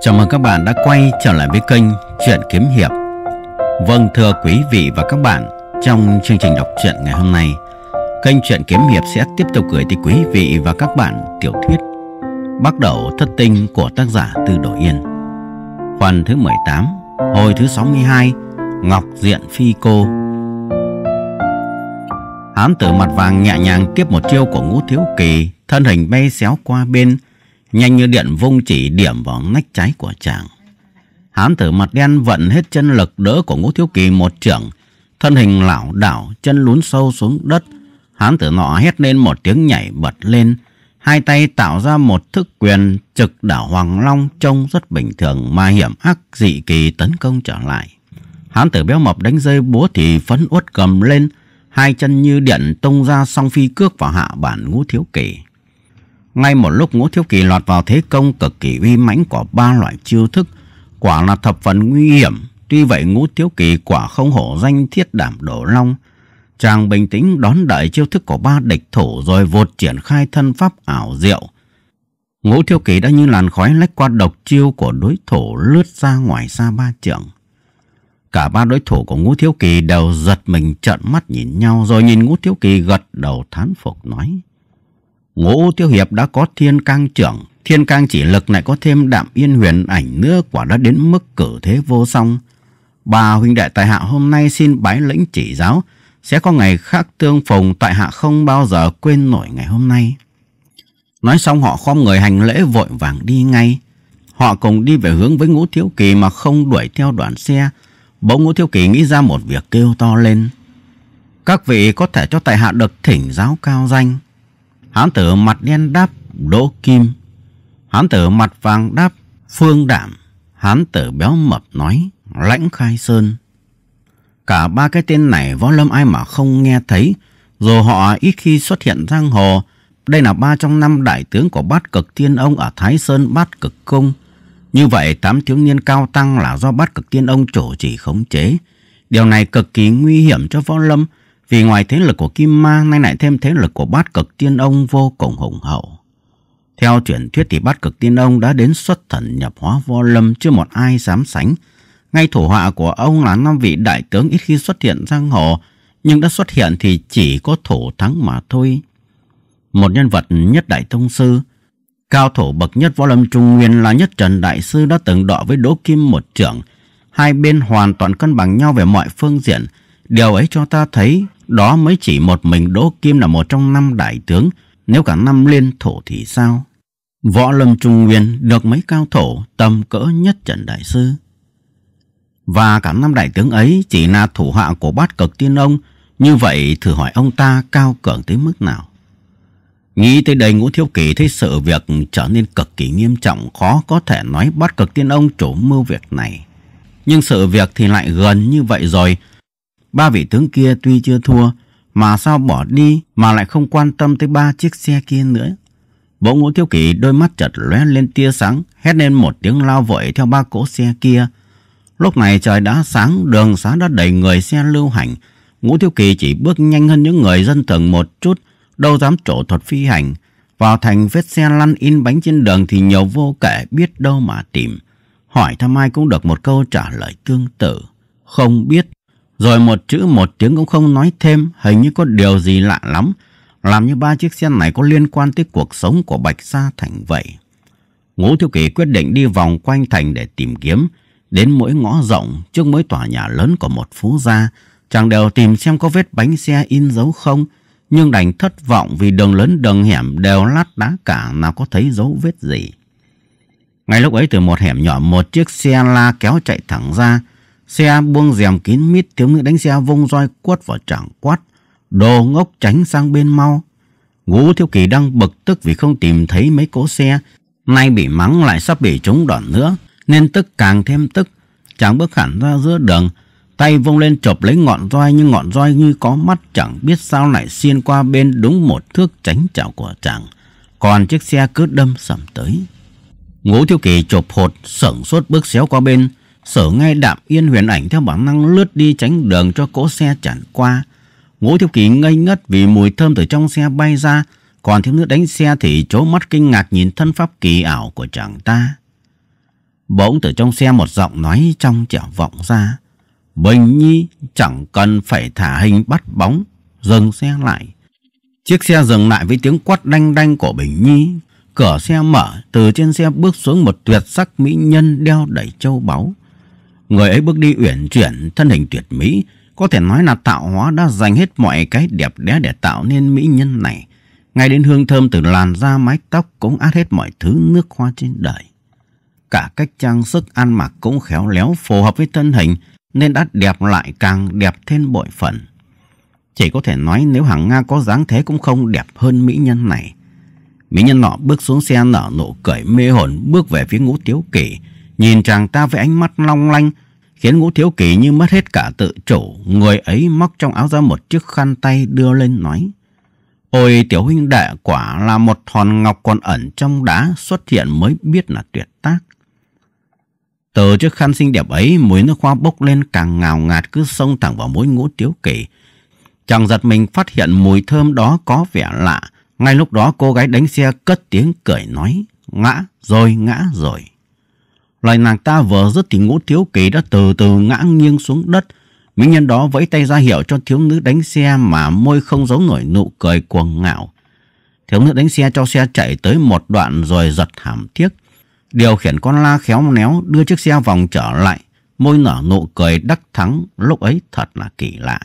Chào mừng các bạn đã quay trở lại với kênh Chuyện Kiếm Hiệp Vâng thưa quý vị và các bạn Trong chương trình đọc truyện ngày hôm nay Kênh Chuyện Kiếm Hiệp sẽ tiếp tục gửi tới quý vị và các bạn tiểu thuyết Bắt đầu thất tinh của tác giả Tư Đồ Yên Phần thứ 18 Hồi thứ 62 Ngọc Diện Phi Cô Hán tử mặt vàng nhẹ nhàng tiếp một chiêu của ngũ thiếu kỳ Thân hình bay xéo qua bên Nhanh như điện vung chỉ điểm vào nách trái của chàng. Hán tử mặt đen vận hết chân lực đỡ của ngũ thiếu kỳ một trưởng. Thân hình lảo đảo, chân lún sâu xuống đất. Hán tử nọ hét lên một tiếng nhảy bật lên. Hai tay tạo ra một thức quyền trực đảo Hoàng Long trông rất bình thường mà hiểm ác dị kỳ tấn công trở lại. Hán tử béo mập đánh rơi búa thì phấn uất cầm lên. Hai chân như điện tung ra song phi cước vào hạ bản ngũ thiếu kỳ. Ngay một lúc Ngũ Thiếu Kỳ lọt vào thế công cực kỳ uy mãnh của ba loại chiêu thức, quả là thập phần nguy hiểm. Tuy vậy Ngũ Thiếu Kỳ quả không hổ danh thiết đảm đổ long. Chàng bình tĩnh đón đợi chiêu thức của ba địch thủ rồi vột triển khai thân pháp ảo diệu. Ngũ Thiếu Kỳ đã như làn khói lách qua độc chiêu của đối thủ lướt ra ngoài xa ba trượng. Cả ba đối thủ của Ngũ Thiếu Kỳ đều giật mình trợn mắt nhìn nhau rồi nhìn Ngũ Thiếu Kỳ gật đầu thán phục nói. Ngũ Tiêu Hiệp đã có thiên cang trưởng, thiên cang chỉ lực lại có thêm đạm yên huyền ảnh nữa quả đã đến mức cử thế vô song. Bà huynh đệ tại hạ hôm nay xin bái lĩnh chỉ giáo, sẽ có ngày khác tương phùng tại hạ không bao giờ quên nổi ngày hôm nay. Nói xong họ khom người hành lễ vội vàng đi ngay. Họ cùng đi về hướng với Ngũ Thiếu Kỳ mà không đuổi theo đoàn xe. Bỗng Ngũ Thiếu Kỳ nghĩ ra một việc kêu to lên. Các vị có thể cho tại hạ được thỉnh giáo cao danh. Hán tử mặt đen đáp Đỗ Kim. Hán tử mặt vàng đáp Phương Đạm. Hán tử béo mập nói Lãnh Khai Sơn. Cả ba cái tên này võ lâm ai mà không nghe thấy. Dù họ ít khi xuất hiện giang hồ. Đây là ba trong năm đại tướng của bát cực tiên ông ở Thái Sơn bát cực cung. Như vậy, tám thiếu niên cao tăng là do bát cực tiên ông chủ chỉ khống chế. Điều này cực kỳ nguy hiểm cho võ lâm vì ngoài thế lực của Kim Ma, nay lại thêm thế lực của bát cực tiên ông vô cùng hùng hậu. Theo truyền thuyết thì bát cực tiên ông đã đến xuất thần nhập hóa vo lâm chưa một ai dám sánh. Ngay thủ họa của ông là năm vị đại tướng ít khi xuất hiện giang hồ, nhưng đã xuất hiện thì chỉ có thủ thắng mà thôi. Một nhân vật nhất đại tông sư, cao thủ bậc nhất võ lâm trung nguyên là nhất trần đại sư đã từng đọ với đỗ kim một trưởng. Hai bên hoàn toàn cân bằng nhau về mọi phương diện. Điều ấy cho ta thấy đó mới chỉ một mình Đỗ Kim là một trong năm đại tướng, nếu cả năm liên thổ thì sao? Võ Lâm Trung Nguyên được mấy cao thổ tầm cỡ nhất Trần Đại Sư. Và cả năm đại tướng ấy chỉ là thủ hạ của bát cực tiên ông, như vậy thử hỏi ông ta cao cường tới mức nào? Nghĩ tới đây Ngũ Thiếu Kỳ thấy sự việc trở nên cực kỳ nghiêm trọng, khó có thể nói bắt cực tiên ông chủ mưu việc này. Nhưng sự việc thì lại gần như vậy rồi, Ba vị tướng kia tuy chưa thua, mà sao bỏ đi mà lại không quan tâm tới ba chiếc xe kia nữa. Bỗng Ngũ Thiếu Kỷ đôi mắt chợt lóe lên tia sáng, hét lên một tiếng lao vội theo ba cỗ xe kia. Lúc này trời đã sáng, đường xá đã đầy người xe lưu hành. Ngũ Thiếu Kỳ chỉ bước nhanh hơn những người dân thường một chút, đâu dám trổ thuật phi hành. Vào thành vết xe lăn in bánh trên đường thì nhiều vô kể biết đâu mà tìm. Hỏi thăm ai cũng được một câu trả lời tương tự. Không biết. Rồi một chữ một tiếng cũng không nói thêm, hình như có điều gì lạ lắm. Làm như ba chiếc xe này có liên quan tới cuộc sống của Bạch Sa Thành vậy. Ngũ Thiếu Kỳ quyết định đi vòng quanh thành để tìm kiếm. Đến mỗi ngõ rộng trước mỗi tòa nhà lớn của một phú gia, chàng đều tìm xem có vết bánh xe in dấu không. Nhưng đành thất vọng vì đường lớn đường hẻm đều lát đá cả nào có thấy dấu vết gì. Ngay lúc ấy từ một hẻm nhỏ một chiếc xe la kéo chạy thẳng ra, Xe buông rèm kín mít thiếu nữ đánh xe vung roi quất vào chẳng quát. Đồ ngốc tránh sang bên mau. Ngũ Thiếu Kỳ đang bực tức vì không tìm thấy mấy cỗ xe. Nay bị mắng lại sắp bị trúng đòn nữa. Nên tức càng thêm tức. Chàng bước hẳn ra giữa đường. Tay vung lên chộp lấy ngọn roi nhưng ngọn roi như có mắt chẳng biết sao lại xuyên qua bên đúng một thước tránh chảo của chàng. Còn chiếc xe cứ đâm sầm tới. Ngũ Thiếu Kỳ chộp hột sửng suốt bước xéo qua bên. Sở ngay đạm yên huyền ảnh theo bản năng lướt đi tránh đường cho cỗ xe chản qua. Ngũ Thiếu Kỳ ngây ngất vì mùi thơm từ trong xe bay ra, còn thiếu nữ đánh xe thì chố mắt kinh ngạc nhìn thân pháp kỳ ảo của chàng ta. Bỗng từ trong xe một giọng nói trong trẻo vọng ra. Bình Nhi chẳng cần phải thả hình bắt bóng, dừng xe lại. Chiếc xe dừng lại với tiếng quát đanh đanh của Bình Nhi. Cửa xe mở, từ trên xe bước xuống một tuyệt sắc mỹ nhân đeo đẩy châu báu. Người ấy bước đi uyển chuyển, thân hình tuyệt mỹ, có thể nói là tạo hóa đã dành hết mọi cái đẹp đẽ để tạo nên mỹ nhân này. Ngay đến hương thơm từ làn da mái tóc cũng át hết mọi thứ nước hoa trên đời. Cả cách trang sức ăn mặc cũng khéo léo phù hợp với thân hình nên đã đẹp lại càng đẹp thêm bội phần. Chỉ có thể nói nếu hàng Nga có dáng thế cũng không đẹp hơn mỹ nhân này. Mỹ nhân nọ bước xuống xe nở nụ cười mê hồn bước về phía ngũ tiếu kỷ nhìn chàng ta với ánh mắt long lanh, khiến ngũ thiếu kỳ như mất hết cả tự chủ. Người ấy móc trong áo ra một chiếc khăn tay đưa lên nói. Ôi tiểu huynh đệ quả là một hòn ngọc còn ẩn trong đá xuất hiện mới biết là tuyệt tác. Từ chiếc khăn xinh đẹp ấy, mùi nước hoa bốc lên càng ngào ngạt cứ xông thẳng vào mũi ngũ tiếu kỳ. Chàng giật mình phát hiện mùi thơm đó có vẻ lạ. Ngay lúc đó cô gái đánh xe cất tiếng cười nói, ngã rồi, ngã rồi. Loài nàng ta vừa dứt thì ngũ thiếu kỳ đã từ từ ngã nghiêng xuống đất. Mỹ nhân đó vẫy tay ra hiệu cho thiếu nữ đánh xe mà môi không giấu nổi nụ cười cuồng ngạo. Thiếu nữ đánh xe cho xe chạy tới một đoạn rồi giật thảm thiết. Điều khiển con la khéo néo đưa chiếc xe vòng trở lại. Môi nở nụ cười đắc thắng lúc ấy thật là kỳ lạ.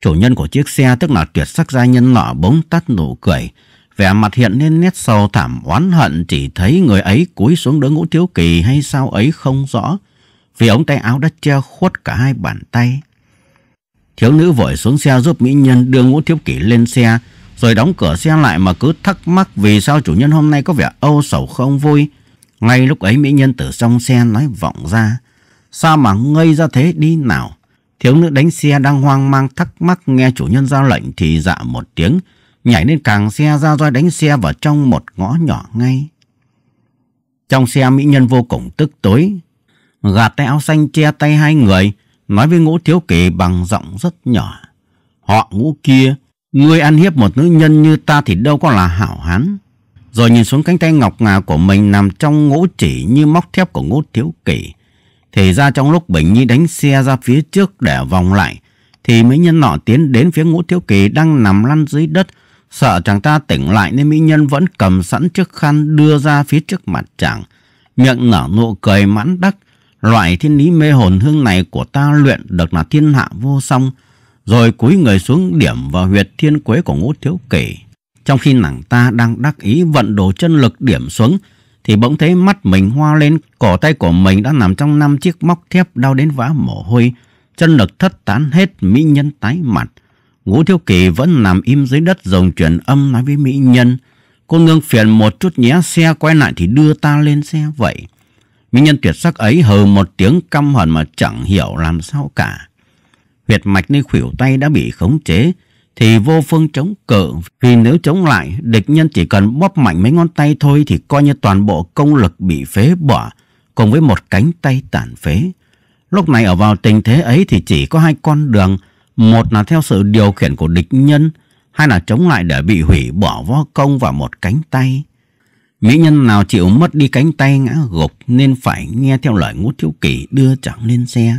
Chủ nhân của chiếc xe tức là tuyệt sắc gia nhân nọ bỗng tắt nụ cười. Vẻ mặt hiện lên nét sâu thảm oán hận chỉ thấy người ấy cúi xuống đỡ ngũ thiếu kỳ hay sao ấy không rõ. Vì ống tay áo đã che khuất cả hai bàn tay. Thiếu nữ vội xuống xe giúp mỹ nhân đưa ngũ thiếu kỳ lên xe. Rồi đóng cửa xe lại mà cứ thắc mắc vì sao chủ nhân hôm nay có vẻ âu sầu không vui. Ngay lúc ấy mỹ nhân từ trong xe nói vọng ra. Sao mà ngây ra thế đi nào? Thiếu nữ đánh xe đang hoang mang thắc mắc nghe chủ nhân ra lệnh thì dạ một tiếng nhảy lên càng xe ra roi đánh xe vào trong một ngõ nhỏ ngay. Trong xe mỹ nhân vô cùng tức tối, gạt tay áo xanh che tay hai người, nói với ngũ thiếu kỳ bằng giọng rất nhỏ. Họ ngũ kia, ngươi ăn hiếp một nữ nhân như ta thì đâu có là hảo hán. Rồi nhìn xuống cánh tay ngọc ngà của mình nằm trong ngũ chỉ như móc thép của ngũ thiếu kỳ. Thì ra trong lúc Bình Nhi đánh xe ra phía trước để vòng lại, thì mấy nhân nọ tiến đến phía ngũ thiếu kỳ đang nằm lăn dưới đất Sợ chàng ta tỉnh lại nên mỹ nhân vẫn cầm sẵn chiếc khăn đưa ra phía trước mặt chàng. Miệng nở nụ cười mãn đắc. Loại thiên lý mê hồn hương này của ta luyện được là thiên hạ vô song. Rồi cúi người xuống điểm vào huyệt thiên quế của ngũ thiếu kỷ. Trong khi nàng ta đang đắc ý vận đồ chân lực điểm xuống thì bỗng thấy mắt mình hoa lên, cổ tay của mình đã nằm trong năm chiếc móc thép đau đến vã mồ hôi. Chân lực thất tán hết, mỹ nhân tái mặt. Ngũ Thiếu Kỳ vẫn nằm im dưới đất rồng chuyển âm nói với mỹ nhân. Cô nương phiền một chút nhé, xe quay lại thì đưa ta lên xe vậy. Mỹ nhân tuyệt sắc ấy hờ một tiếng căm hận mà chẳng hiểu làm sao cả. Huyệt mạch nơi khuỷu tay đã bị khống chế, thì vô phương chống cự. Vì nếu chống lại, địch nhân chỉ cần bóp mạnh mấy ngón tay thôi thì coi như toàn bộ công lực bị phế bỏ, cùng với một cánh tay tàn phế. Lúc này ở vào tình thế ấy thì chỉ có hai con đường một là theo sự điều khiển của địch nhân, hai là chống lại để bị hủy bỏ vo công và một cánh tay. Mỹ nhân nào chịu mất đi cánh tay ngã gục nên phải nghe theo lời ngũ thiếu kỳ đưa chẳng lên xe.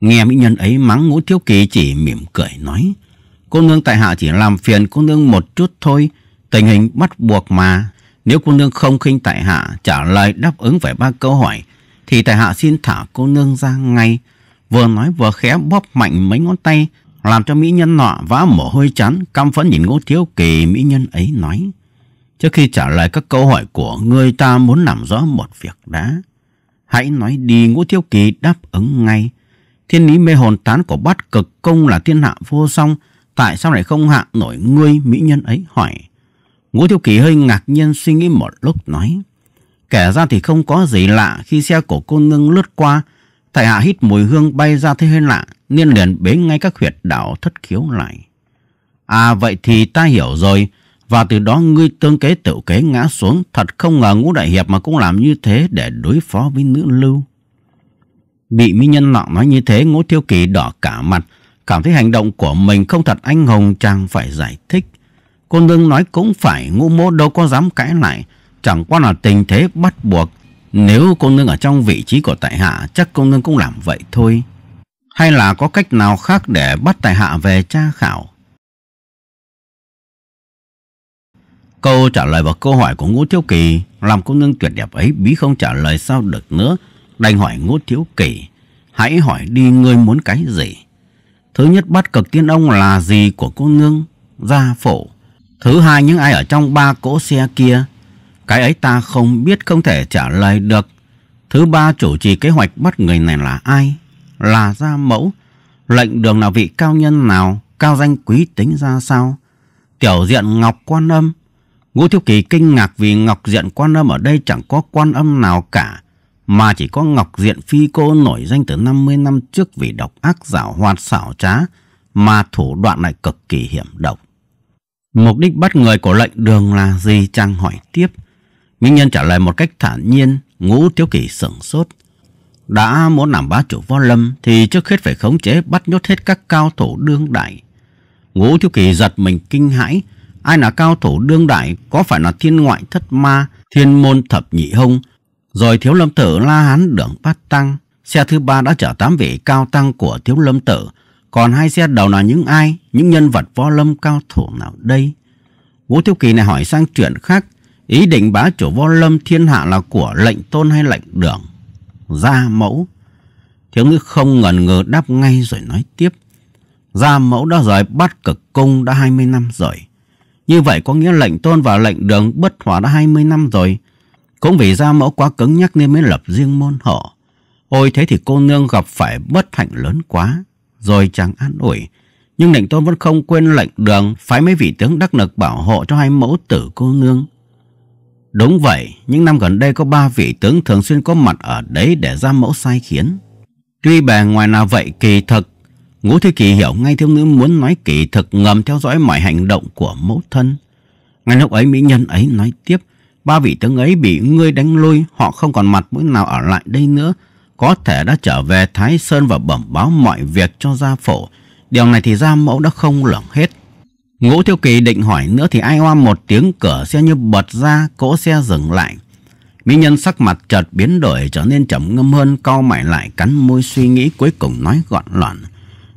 Nghe mỹ nhân ấy mắng ngũ thiếu kỳ chỉ mỉm cười nói. Cô nương tại hạ chỉ làm phiền cô nương một chút thôi. Tình hình bắt buộc mà. Nếu cô nương không khinh tại hạ trả lời đáp ứng về ba câu hỏi thì tại hạ xin thả cô nương ra ngay vừa nói vừa khẽ bóp mạnh mấy ngón tay, làm cho mỹ nhân nọ vã mồ hôi chán, căm phẫn nhìn Ngô Thiếu Kỳ, mỹ nhân ấy nói. Trước khi trả lời các câu hỏi của người ta muốn làm rõ một việc đã. Hãy nói đi Ngũ Thiếu Kỳ đáp ứng ngay. Thiên lý mê hồn tán của bát cực công là thiên hạ vô song. Tại sao lại không hạ nổi ngươi mỹ nhân ấy hỏi. Ngũ Thiếu Kỳ hơi ngạc nhiên suy nghĩ một lúc nói. Kể ra thì không có gì lạ khi xe của cô nương lướt qua Tại hạ hít mùi hương bay ra thế hơi lạ, nên liền bế ngay các huyệt đạo thất khiếu lại. À vậy thì ta hiểu rồi, và từ đó ngươi tương kế tự kế ngã xuống, thật không ngờ ngũ đại hiệp mà cũng làm như thế để đối phó với nữ lưu. Bị mỹ nhân lọng nói như thế, ngũ thiêu kỳ đỏ cả mặt, cảm thấy hành động của mình không thật anh hùng chàng phải giải thích. Cô nương nói cũng phải, ngũ mô đâu có dám cãi lại, chẳng qua là tình thế bắt buộc, nếu cô nương ở trong vị trí của tại hạ Chắc cô nương cũng làm vậy thôi Hay là có cách nào khác để bắt tại hạ về tra khảo Câu trả lời vào câu hỏi của ngô Thiếu Kỳ Làm cô nương tuyệt đẹp ấy bí không trả lời sao được nữa Đành hỏi ngô Thiếu Kỳ Hãy hỏi đi ngươi muốn cái gì Thứ nhất bắt cực tiên ông là gì của cô nương Gia phổ Thứ hai những ai ở trong ba cỗ xe kia cái ấy ta không biết không thể trả lời được. Thứ ba chủ trì kế hoạch bắt người này là ai? Là gia mẫu. Lệnh đường là vị cao nhân nào? Cao danh quý tính ra sao? Tiểu diện Ngọc Quan Âm. Ngũ Thiếu Kỳ kinh ngạc vì Ngọc Diện Quan Âm ở đây chẳng có quan âm nào cả. Mà chỉ có Ngọc Diện Phi Cô nổi danh từ 50 năm trước vì độc ác giảo hoạt xảo trá. Mà thủ đoạn lại cực kỳ hiểm độc. Mục đích bắt người của lệnh đường là gì chàng hỏi tiếp. Minh Nhân trả lời một cách thản nhiên, ngũ thiếu kỳ sửng sốt. Đã muốn làm bá chủ võ lâm thì trước hết phải khống chế bắt nhốt hết các cao thủ đương đại. Ngũ thiếu kỳ giật mình kinh hãi. Ai là cao thủ đương đại có phải là thiên ngoại thất ma, thiên môn thập nhị hông, rồi thiếu lâm tử la hán đường bát tăng. Xe thứ ba đã chở tám vị cao tăng của thiếu lâm tử. Còn hai xe đầu là những ai, những nhân vật võ lâm cao thủ nào đây? ngũ Thiếu Kỳ này hỏi sang chuyện khác Ý định bá chủ vô lâm thiên hạ là của lệnh tôn hay lệnh đường? Gia mẫu. Thiếu nữ không ngần ngừ đáp ngay rồi nói tiếp. Gia mẫu đã rời bắt cực cung đã hai mươi năm rồi. Như vậy có nghĩa lệnh tôn và lệnh đường bất hòa đã hai mươi năm rồi. Cũng vì gia mẫu quá cứng nhắc nên mới lập riêng môn họ. Ôi thế thì cô nương gặp phải bất hạnh lớn quá. Rồi chàng an ủi. Nhưng lệnh tôn vẫn không quên lệnh đường phái mấy vị tướng đắc lực bảo hộ cho hai mẫu tử cô nương. Đúng vậy, những năm gần đây có ba vị tướng thường xuyên có mặt ở đấy để ra mẫu sai khiến. Tuy bề ngoài là vậy kỳ thực, Ngũ Thư Kỳ hiểu ngay thiếu nữ muốn nói kỳ thực ngầm theo dõi mọi hành động của mẫu thân. Ngay lúc ấy mỹ nhân ấy nói tiếp, ba vị tướng ấy bị ngươi đánh lui, họ không còn mặt mũi nào ở lại đây nữa, có thể đã trở về Thái Sơn và bẩm báo mọi việc cho gia phổ. Điều này thì gia mẫu đã không lường hết. Ngũ Thiêu Kỳ định hỏi nữa thì ai oa một tiếng cửa xe như bật ra, cỗ xe dừng lại. Mỹ nhân sắc mặt chợt biến đổi trở nên trầm ngâm hơn, cau mày lại cắn môi suy nghĩ cuối cùng nói gọn loạn.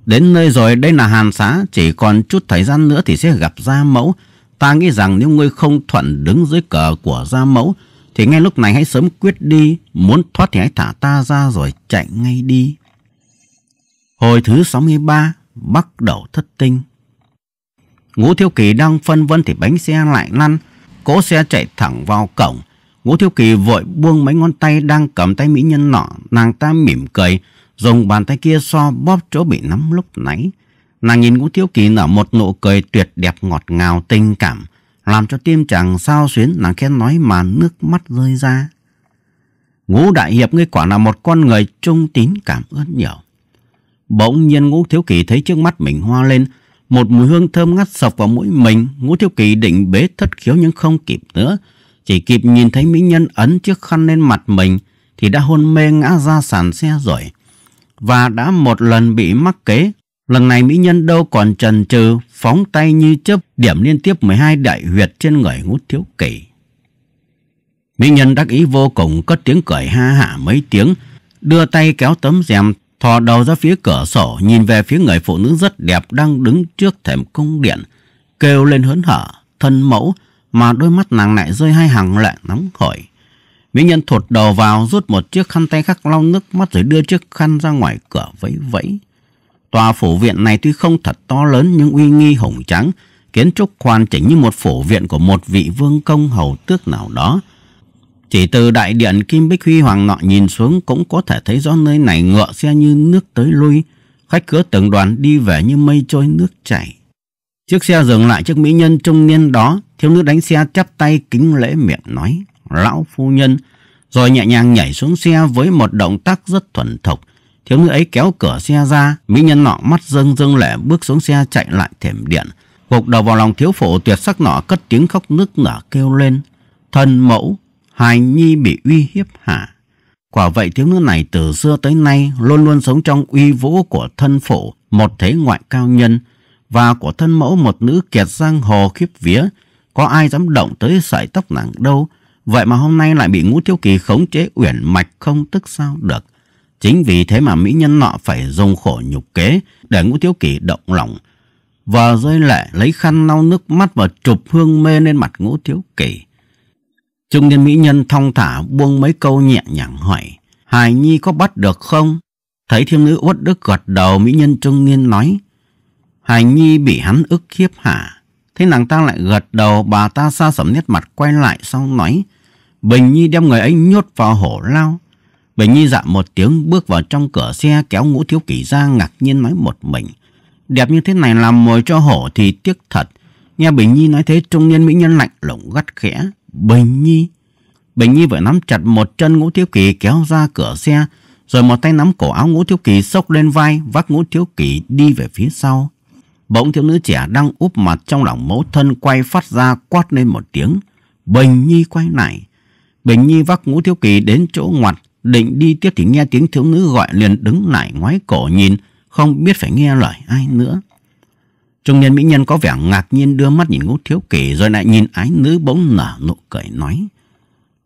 Đến nơi rồi, đây là hàn xá, chỉ còn chút thời gian nữa thì sẽ gặp gia mẫu. Ta nghĩ rằng nếu ngươi không thuận đứng dưới cờ của gia mẫu, thì ngay lúc này hãy sớm quyết đi, muốn thoát thì hãy thả ta ra rồi chạy ngay đi. Hồi thứ 63, bắt đầu thất tinh. Ngũ thiếu Kỳ đang phân vân thì bánh xe lại lăn, cỗ xe chạy thẳng vào cổng. Ngũ thiếu Kỳ vội buông mấy ngón tay đang cầm tay mỹ nhân nọ, nàng ta mỉm cười, dùng bàn tay kia so bóp chỗ bị nắm lúc nãy. Nàng nhìn Ngũ thiếu Kỳ nở một nụ cười tuyệt đẹp ngọt ngào tình cảm, làm cho tim chàng sao xuyến nàng khen nói mà nước mắt rơi ra. Ngũ Đại Hiệp ngươi quả là một con người trung tín cảm ơn nhiều. Bỗng nhiên Ngũ Thiếu Kỳ thấy trước mắt mình hoa lên, một mùi hương thơm ngắt sọc vào mũi mình, ngũ thiếu kỳ định bế thất khiếu nhưng không kịp nữa. Chỉ kịp nhìn thấy mỹ nhân ấn chiếc khăn lên mặt mình thì đã hôn mê ngã ra sàn xe rồi. Và đã một lần bị mắc kế, lần này mỹ nhân đâu còn trần trừ, phóng tay như chớp điểm liên tiếp 12 đại huyệt trên người ngũ thiếu kỳ. Mỹ nhân đắc ý vô cùng cất tiếng cười ha hả mấy tiếng, đưa tay kéo tấm rèm thò đầu ra phía cửa sổ nhìn về phía người phụ nữ rất đẹp đang đứng trước thềm cung điện kêu lên hớn hở thân mẫu mà đôi mắt nàng lại rơi hai hàng lệ nóng hổi mỹ nhân thụt đầu vào rút một chiếc khăn tay khắc lau nước mắt rồi đưa chiếc khăn ra ngoài cửa vẫy vẫy tòa phủ viện này tuy không thật to lớn nhưng uy nghi hùng trắng kiến trúc hoàn chỉnh như một phủ viện của một vị vương công hầu tước nào đó chỉ từ đại điện Kim Bích Huy Hoàng Ngọ nhìn xuống cũng có thể thấy rõ nơi này ngựa xe như nước tới lui, khách cứa từng đoàn đi về như mây trôi nước chảy. Chiếc xe dừng lại trước mỹ nhân trung niên đó, thiếu nữ đánh xe chắp tay kính lễ miệng nói, lão phu nhân, rồi nhẹ nhàng nhảy xuống xe với một động tác rất thuần thục. Thiếu nữ ấy kéo cửa xe ra, mỹ nhân nọ mắt dâng dâng lệ bước xuống xe chạy lại thềm điện. Gục đầu vào lòng thiếu phụ tuyệt sắc nọ cất tiếng khóc nức nở kêu lên. Thân mẫu, Hoài Nhi bị uy hiếp hả? Quả vậy thiếu nữ này từ xưa tới nay luôn luôn sống trong uy vũ của thân phụ, một thế ngoại cao nhân, và của thân mẫu một nữ kiệt giang hồ khiếp vía. Có ai dám động tới sợi tóc nàng đâu, vậy mà hôm nay lại bị ngũ thiếu kỳ khống chế uyển mạch không tức sao được. Chính vì thế mà mỹ nhân nọ phải dùng khổ nhục kế để ngũ thiếu kỳ động lòng. và rơi lệ lấy khăn lau nước mắt và chụp hương mê lên mặt ngũ thiếu kỳ. Trung niên mỹ nhân thong thả buông mấy câu nhẹ nhàng hỏi. Hải Nhi có bắt được không? Thấy thiêm nữ uất đức gật đầu mỹ nhân trung niên nói. Hải Nhi bị hắn ức hiếp hả? Thế nàng ta lại gật đầu bà ta xa sầm nét mặt quay lại sau nói. Bình Nhi đem người ấy nhốt vào hổ lao. Bình Nhi dạ một tiếng bước vào trong cửa xe kéo ngũ thiếu kỷ ra ngạc nhiên nói một mình. Đẹp như thế này làm mồi cho hổ thì tiếc thật. Nghe Bình Nhi nói thế trung niên mỹ nhân lạnh lùng gắt khẽ. Bình Nhi. Bình Nhi vừa nắm chặt một chân Ngũ Thiếu Kỳ kéo ra cửa xe, rồi một tay nắm cổ áo Ngũ Thiếu Kỳ xốc lên vai, vác Ngũ Thiếu Kỳ đi về phía sau. Bỗng thiếu nữ trẻ đang úp mặt trong lòng mẫu thân quay phát ra quát lên một tiếng. Bình Nhi quay lại. Bình Nhi vác Ngũ Thiếu Kỳ đến chỗ ngoặt, định đi tiếp thì nghe tiếng thiếu nữ gọi liền đứng lại ngoái cổ nhìn, không biết phải nghe lời ai nữa. Trung niên mỹ nhân có vẻ ngạc nhiên đưa mắt nhìn ngũ thiếu kỷ rồi lại nhìn ái nữ bỗng nở nụ cười nói.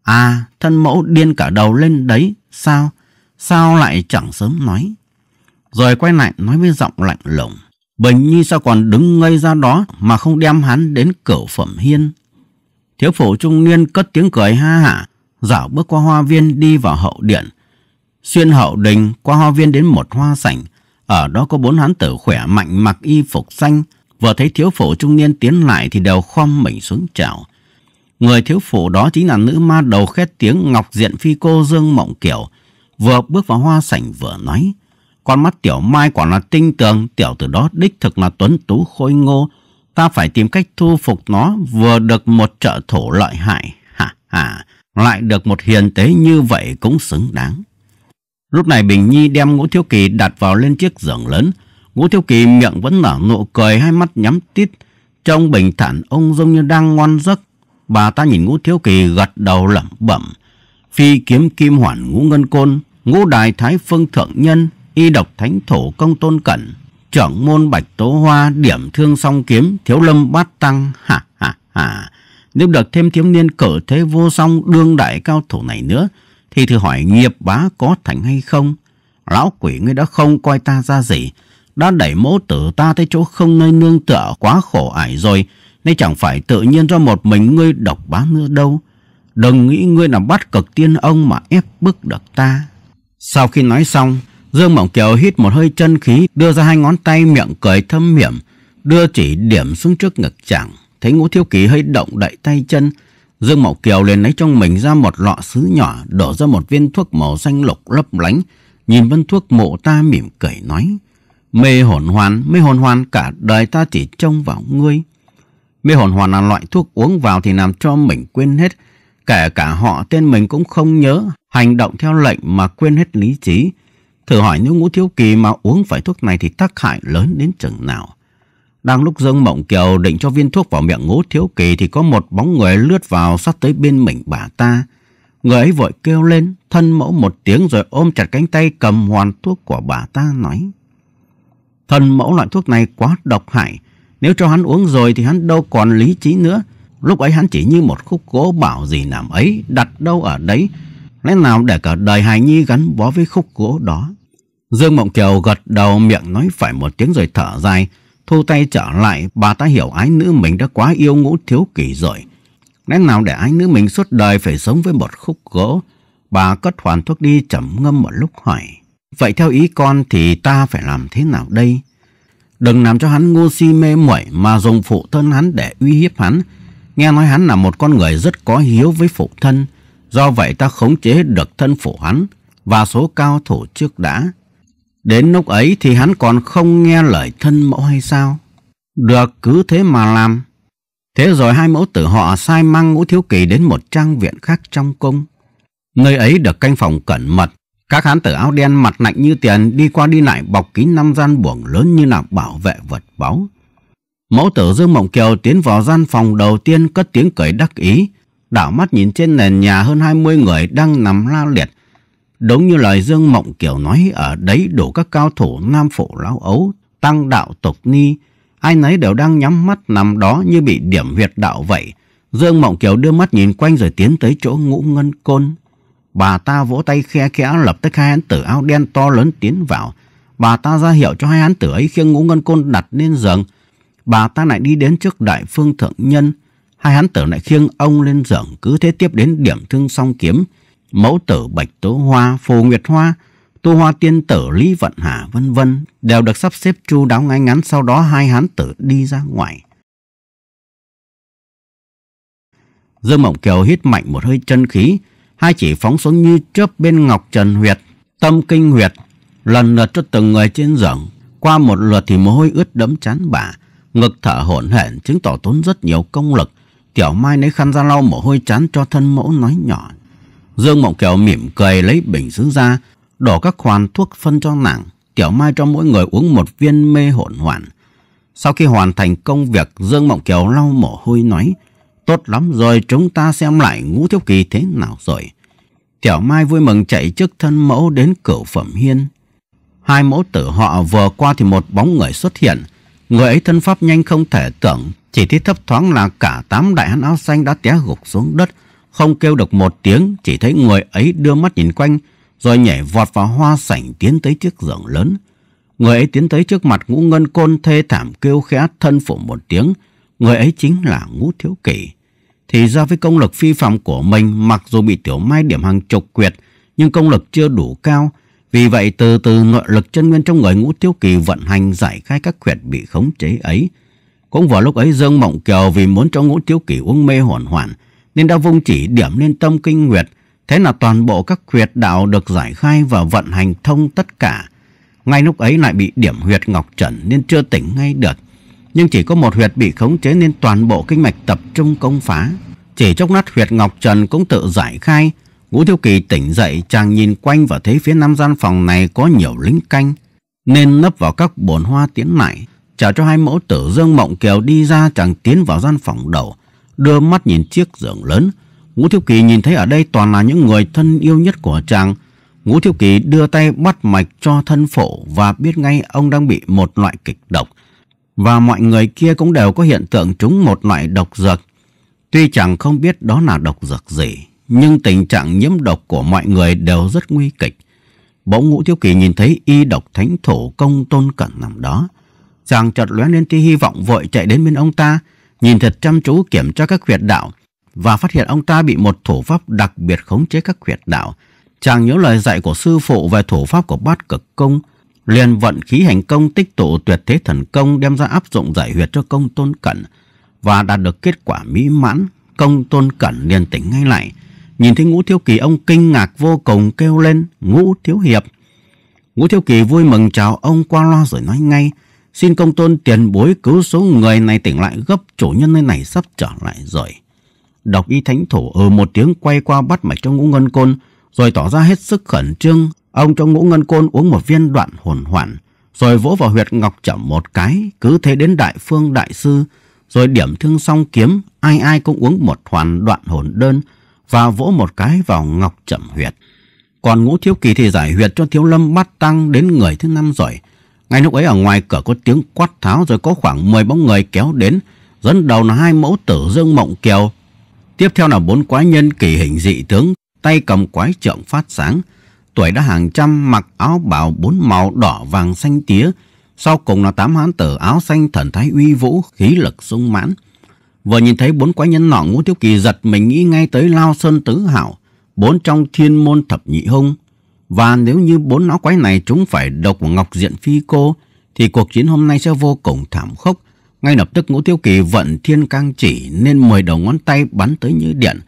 À, thân mẫu điên cả đầu lên đấy, sao? Sao lại chẳng sớm nói? Rồi quay lại nói với giọng lạnh lùng. Bình Nhi sao còn đứng ngây ra đó mà không đem hắn đến cửu phẩm hiên? Thiếu phụ trung niên cất tiếng cười ha hả, dạo bước qua hoa viên đi vào hậu điện. Xuyên hậu đình qua hoa viên đến một hoa sảnh, ở đó có bốn hán tử khỏe mạnh mặc y phục xanh, vừa thấy thiếu phụ trung niên tiến lại thì đều khom mình xuống chào. Người thiếu phụ đó chính là nữ ma đầu khét tiếng Ngọc Diện Phi Cô Dương Mộng Kiểu, vừa bước vào hoa sảnh vừa nói. Con mắt tiểu mai quả là tinh tường, tiểu từ đó đích thực là tuấn tú khôi ngô. Ta phải tìm cách thu phục nó vừa được một trợ thủ lợi hại. ha hả, lại được một hiền tế như vậy cũng xứng đáng. Lúc này Bình Nhi đem Ngũ Thiếu Kỳ đặt vào lên chiếc giường lớn. Ngũ Thiếu Kỳ miệng vẫn nở nụ cười, hai mắt nhắm tít. Trông bình thản ông giống như đang ngon giấc. Bà ta nhìn Ngũ Thiếu Kỳ gật đầu lẩm bẩm. Phi kiếm kim hoàn ngũ ngân côn, ngũ đài thái phương thượng nhân, y độc thánh thổ công tôn cẩn, trưởng môn bạch tố hoa, điểm thương song kiếm, thiếu lâm bát tăng, hà hà hà Nếu được thêm thiếu niên cỡ thế vô song đương đại cao thủ này nữa, thì thử hỏi nghiệp bá có thành hay không? Lão quỷ ngươi đã không coi ta ra gì. Đã đẩy mẫu tử ta tới chỗ không nơi nương tựa quá khổ ải rồi. Nên chẳng phải tự nhiên do một mình ngươi độc bá nữa đâu. Đừng nghĩ ngươi là bắt cực tiên ông mà ép bức được ta. Sau khi nói xong, Dương Mộng Kiều hít một hơi chân khí, đưa ra hai ngón tay miệng cười thâm hiểm, đưa chỉ điểm xuống trước ngực chàng. Thấy ngũ thiếu kỳ hơi động đậy tay chân, Dương Mậu Kiều liền lấy trong mình ra một lọ sứ nhỏ, đổ ra một viên thuốc màu xanh lục lấp lánh, nhìn viên thuốc mộ ta mỉm cười nói. Mê hồn hoàn, mê hồn hoàn cả đời ta chỉ trông vào ngươi. Mê hồn hoàn là loại thuốc uống vào thì làm cho mình quên hết, kể cả họ tên mình cũng không nhớ, hành động theo lệnh mà quên hết lý trí. Thử hỏi nếu ngũ thiếu kỳ mà uống phải thuốc này thì tác hại lớn đến chừng nào. Đang lúc Dương Mộng Kiều định cho viên thuốc vào miệng ngũ thiếu kỳ thì có một bóng người lướt vào sát tới bên mình bà ta. Người ấy vội kêu lên, thân mẫu một tiếng rồi ôm chặt cánh tay cầm hoàn thuốc của bà ta nói. Thân mẫu loại thuốc này quá độc hại, nếu cho hắn uống rồi thì hắn đâu còn lý trí nữa. Lúc ấy hắn chỉ như một khúc gỗ bảo gì làm ấy, đặt đâu ở đấy. Lẽ nào để cả đời hài nhi gắn bó với khúc gỗ đó? Dương Mộng Kiều gật đầu miệng nói phải một tiếng rồi thở dài. Thu tay trở lại, bà ta hiểu ái nữ mình đã quá yêu ngũ thiếu kỷ rồi. Lẽ nào để ái nữ mình suốt đời phải sống với một khúc gỗ? Bà cất hoàn thuốc đi trầm ngâm một lúc hỏi. Vậy theo ý con thì ta phải làm thế nào đây? Đừng làm cho hắn ngu si mê muội mà dùng phụ thân hắn để uy hiếp hắn. Nghe nói hắn là một con người rất có hiếu với phụ thân. Do vậy ta khống chế được thân phụ hắn và số cao thủ trước đã. Đến lúc ấy thì hắn còn không nghe lời thân mẫu hay sao? Được cứ thế mà làm. Thế rồi hai mẫu tử họ sai mang ngũ thiếu kỳ đến một trang viện khác trong cung. Nơi ấy được canh phòng cẩn mật. Các hán tử áo đen mặt lạnh như tiền đi qua đi lại bọc kín năm gian buồng lớn như là bảo vệ vật báu. Mẫu tử Dương Mộng Kiều tiến vào gian phòng đầu tiên cất tiếng cười đắc ý, đảo mắt nhìn trên nền nhà hơn 20 người đang nằm la liệt, Đúng như lời Dương Mộng Kiều nói ở đấy đủ các cao thủ Nam Phổ Lão Ấu, Tăng Đạo Tục Ni, ai nấy đều đang nhắm mắt nằm đó như bị điểm huyệt đạo vậy. Dương Mộng Kiều đưa mắt nhìn quanh rồi tiến tới chỗ ngũ ngân côn. Bà ta vỗ tay khe khẽ lập tức hai hán tử áo đen to lớn tiến vào. Bà ta ra hiệu cho hai hán tử ấy khiêng ngũ ngân côn đặt lên giường. Bà ta lại đi đến trước đại phương thượng nhân. Hai hán tử lại khiêng ông lên giường cứ thế tiếp đến điểm thương song kiếm mẫu tử Bạch Tố Hoa, Phù Nguyệt Hoa, tu Hoa Tiên Tử Lý Vận Hà vân vân đều được sắp xếp chu đáo ngay ngắn sau đó hai hán tử đi ra ngoài. Dương Mộng Kiều hít mạnh một hơi chân khí, hai chỉ phóng xuống như chớp bên ngọc trần huyệt, tâm kinh huyệt, lần lượt cho từng người trên giường. Qua một lượt thì mồ hôi ướt đẫm chán bà, ngực thở hổn hển chứng tỏ tốn rất nhiều công lực. Tiểu Mai lấy khăn ra lau mồ hôi chán cho thân mẫu nói nhỏ Dương Mộng Kiều mỉm cười lấy bình sứ ra, đổ các khoan thuốc phân cho nàng. Tiểu Mai cho mỗi người uống một viên mê hỗn hoạn. Sau khi hoàn thành công việc, Dương Mộng Kiều lau mồ hôi nói, tốt lắm rồi chúng ta xem lại ngũ thiếu kỳ thế nào rồi. Tiểu Mai vui mừng chạy trước thân mẫu đến cửu phẩm hiên. Hai mẫu tử họ vừa qua thì một bóng người xuất hiện. Người ấy thân pháp nhanh không thể tưởng, chỉ thấy thấp thoáng là cả tám đại hán áo xanh đã té gục xuống đất, không kêu được một tiếng, chỉ thấy người ấy đưa mắt nhìn quanh, rồi nhảy vọt vào hoa sảnh tiến tới chiếc giường lớn. Người ấy tiến tới trước mặt ngũ ngân côn thê thảm kêu khẽ thân phụ một tiếng. Người ấy chính là ngũ thiếu kỷ. Thì ra với công lực phi phạm của mình mặc dù bị tiểu mai điểm hàng chục quyệt nhưng công lực chưa đủ cao. Vì vậy từ từ nội lực chân nguyên trong người ngũ thiếu kỳ vận hành giải khai các quyệt bị khống chế ấy. Cũng vào lúc ấy Dương Mộng Kiều vì muốn cho ngũ thiếu kỳ uống mê hoàn hoàn nên đã vung chỉ điểm lên tâm kinh nguyệt. Thế là toàn bộ các huyệt đạo được giải khai và vận hành thông tất cả. Ngay lúc ấy lại bị điểm huyệt ngọc trần nên chưa tỉnh ngay được. Nhưng chỉ có một huyệt bị khống chế nên toàn bộ kinh mạch tập trung công phá. Chỉ chốc nát huyệt ngọc trần cũng tự giải khai. Ngũ Thiếu Kỳ tỉnh dậy chàng nhìn quanh và thấy phía nam gian phòng này có nhiều lính canh. Nên nấp vào các bồn hoa tiến lại. Chào cho hai mẫu tử Dương Mộng Kiều đi ra chàng tiến vào gian phòng đầu đưa mắt nhìn chiếc giường lớn. Ngũ Thiếu Kỳ nhìn thấy ở đây toàn là những người thân yêu nhất của chàng. Ngũ Thiếu Kỳ đưa tay bắt mạch cho thân phổ và biết ngay ông đang bị một loại kịch độc. Và mọi người kia cũng đều có hiện tượng trúng một loại độc dược. Tuy chàng không biết đó là độc dược gì, nhưng tình trạng nhiễm độc của mọi người đều rất nguy kịch. Bỗng Ngũ Thiếu Kỳ nhìn thấy y độc thánh thủ công tôn cẩn nằm đó. Chàng chợt lóe lên tia hy vọng vội chạy đến bên ông ta, nhìn thật chăm chú kiểm tra các huyệt đạo và phát hiện ông ta bị một thủ pháp đặc biệt khống chế các huyệt đạo. Chàng nhớ lời dạy của sư phụ về thủ pháp của bát cực công, liền vận khí hành công tích tụ tuyệt thế thần công đem ra áp dụng giải huyệt cho công tôn cẩn và đạt được kết quả mỹ mãn. Công tôn cẩn liền tỉnh ngay lại, nhìn thấy ngũ thiếu kỳ ông kinh ngạc vô cùng kêu lên ngũ thiếu hiệp. Ngũ thiếu kỳ vui mừng chào ông qua loa rồi nói ngay Xin công tôn tiền bối cứu số người này tỉnh lại gấp chủ nhân nơi này sắp trở lại rồi. Độc y thánh thủ ở ừ một tiếng quay qua bắt mạch cho ngũ ngân côn rồi tỏ ra hết sức khẩn trương. Ông cho ngũ ngân côn uống một viên đoạn hồn hoạn, rồi vỗ vào huyệt ngọc chậm một cái cứ thế đến đại phương đại sư rồi điểm thương song kiếm ai ai cũng uống một hoàn đoạn hồn đơn và vỗ một cái vào ngọc chậm huyệt. Còn ngũ thiếu kỳ thì giải huyệt cho thiếu lâm bắt tăng đến người thứ năm rồi. Ngay lúc ấy ở ngoài cửa có tiếng quát tháo rồi có khoảng 10 bóng người kéo đến. Dẫn đầu là hai mẫu tử Dương Mộng Kiều. Tiếp theo là bốn quái nhân kỳ hình dị tướng, tay cầm quái trượng phát sáng. Tuổi đã hàng trăm mặc áo bào bốn màu đỏ vàng xanh tía. Sau cùng là tám hán tử áo xanh thần thái uy vũ, khí lực sung mãn. Vừa nhìn thấy bốn quái nhân nọ ngũ tiêu kỳ giật mình nghĩ ngay tới Lao Sơn Tứ Hảo, bốn trong thiên môn thập nhị hung, và nếu như bốn lão quái này chúng phải độc Ngọc Diện Phi Cô, thì cuộc chiến hôm nay sẽ vô cùng thảm khốc. Ngay lập tức Ngũ Tiêu Kỳ vận thiên cang chỉ nên mười đầu ngón tay bắn tới như điện,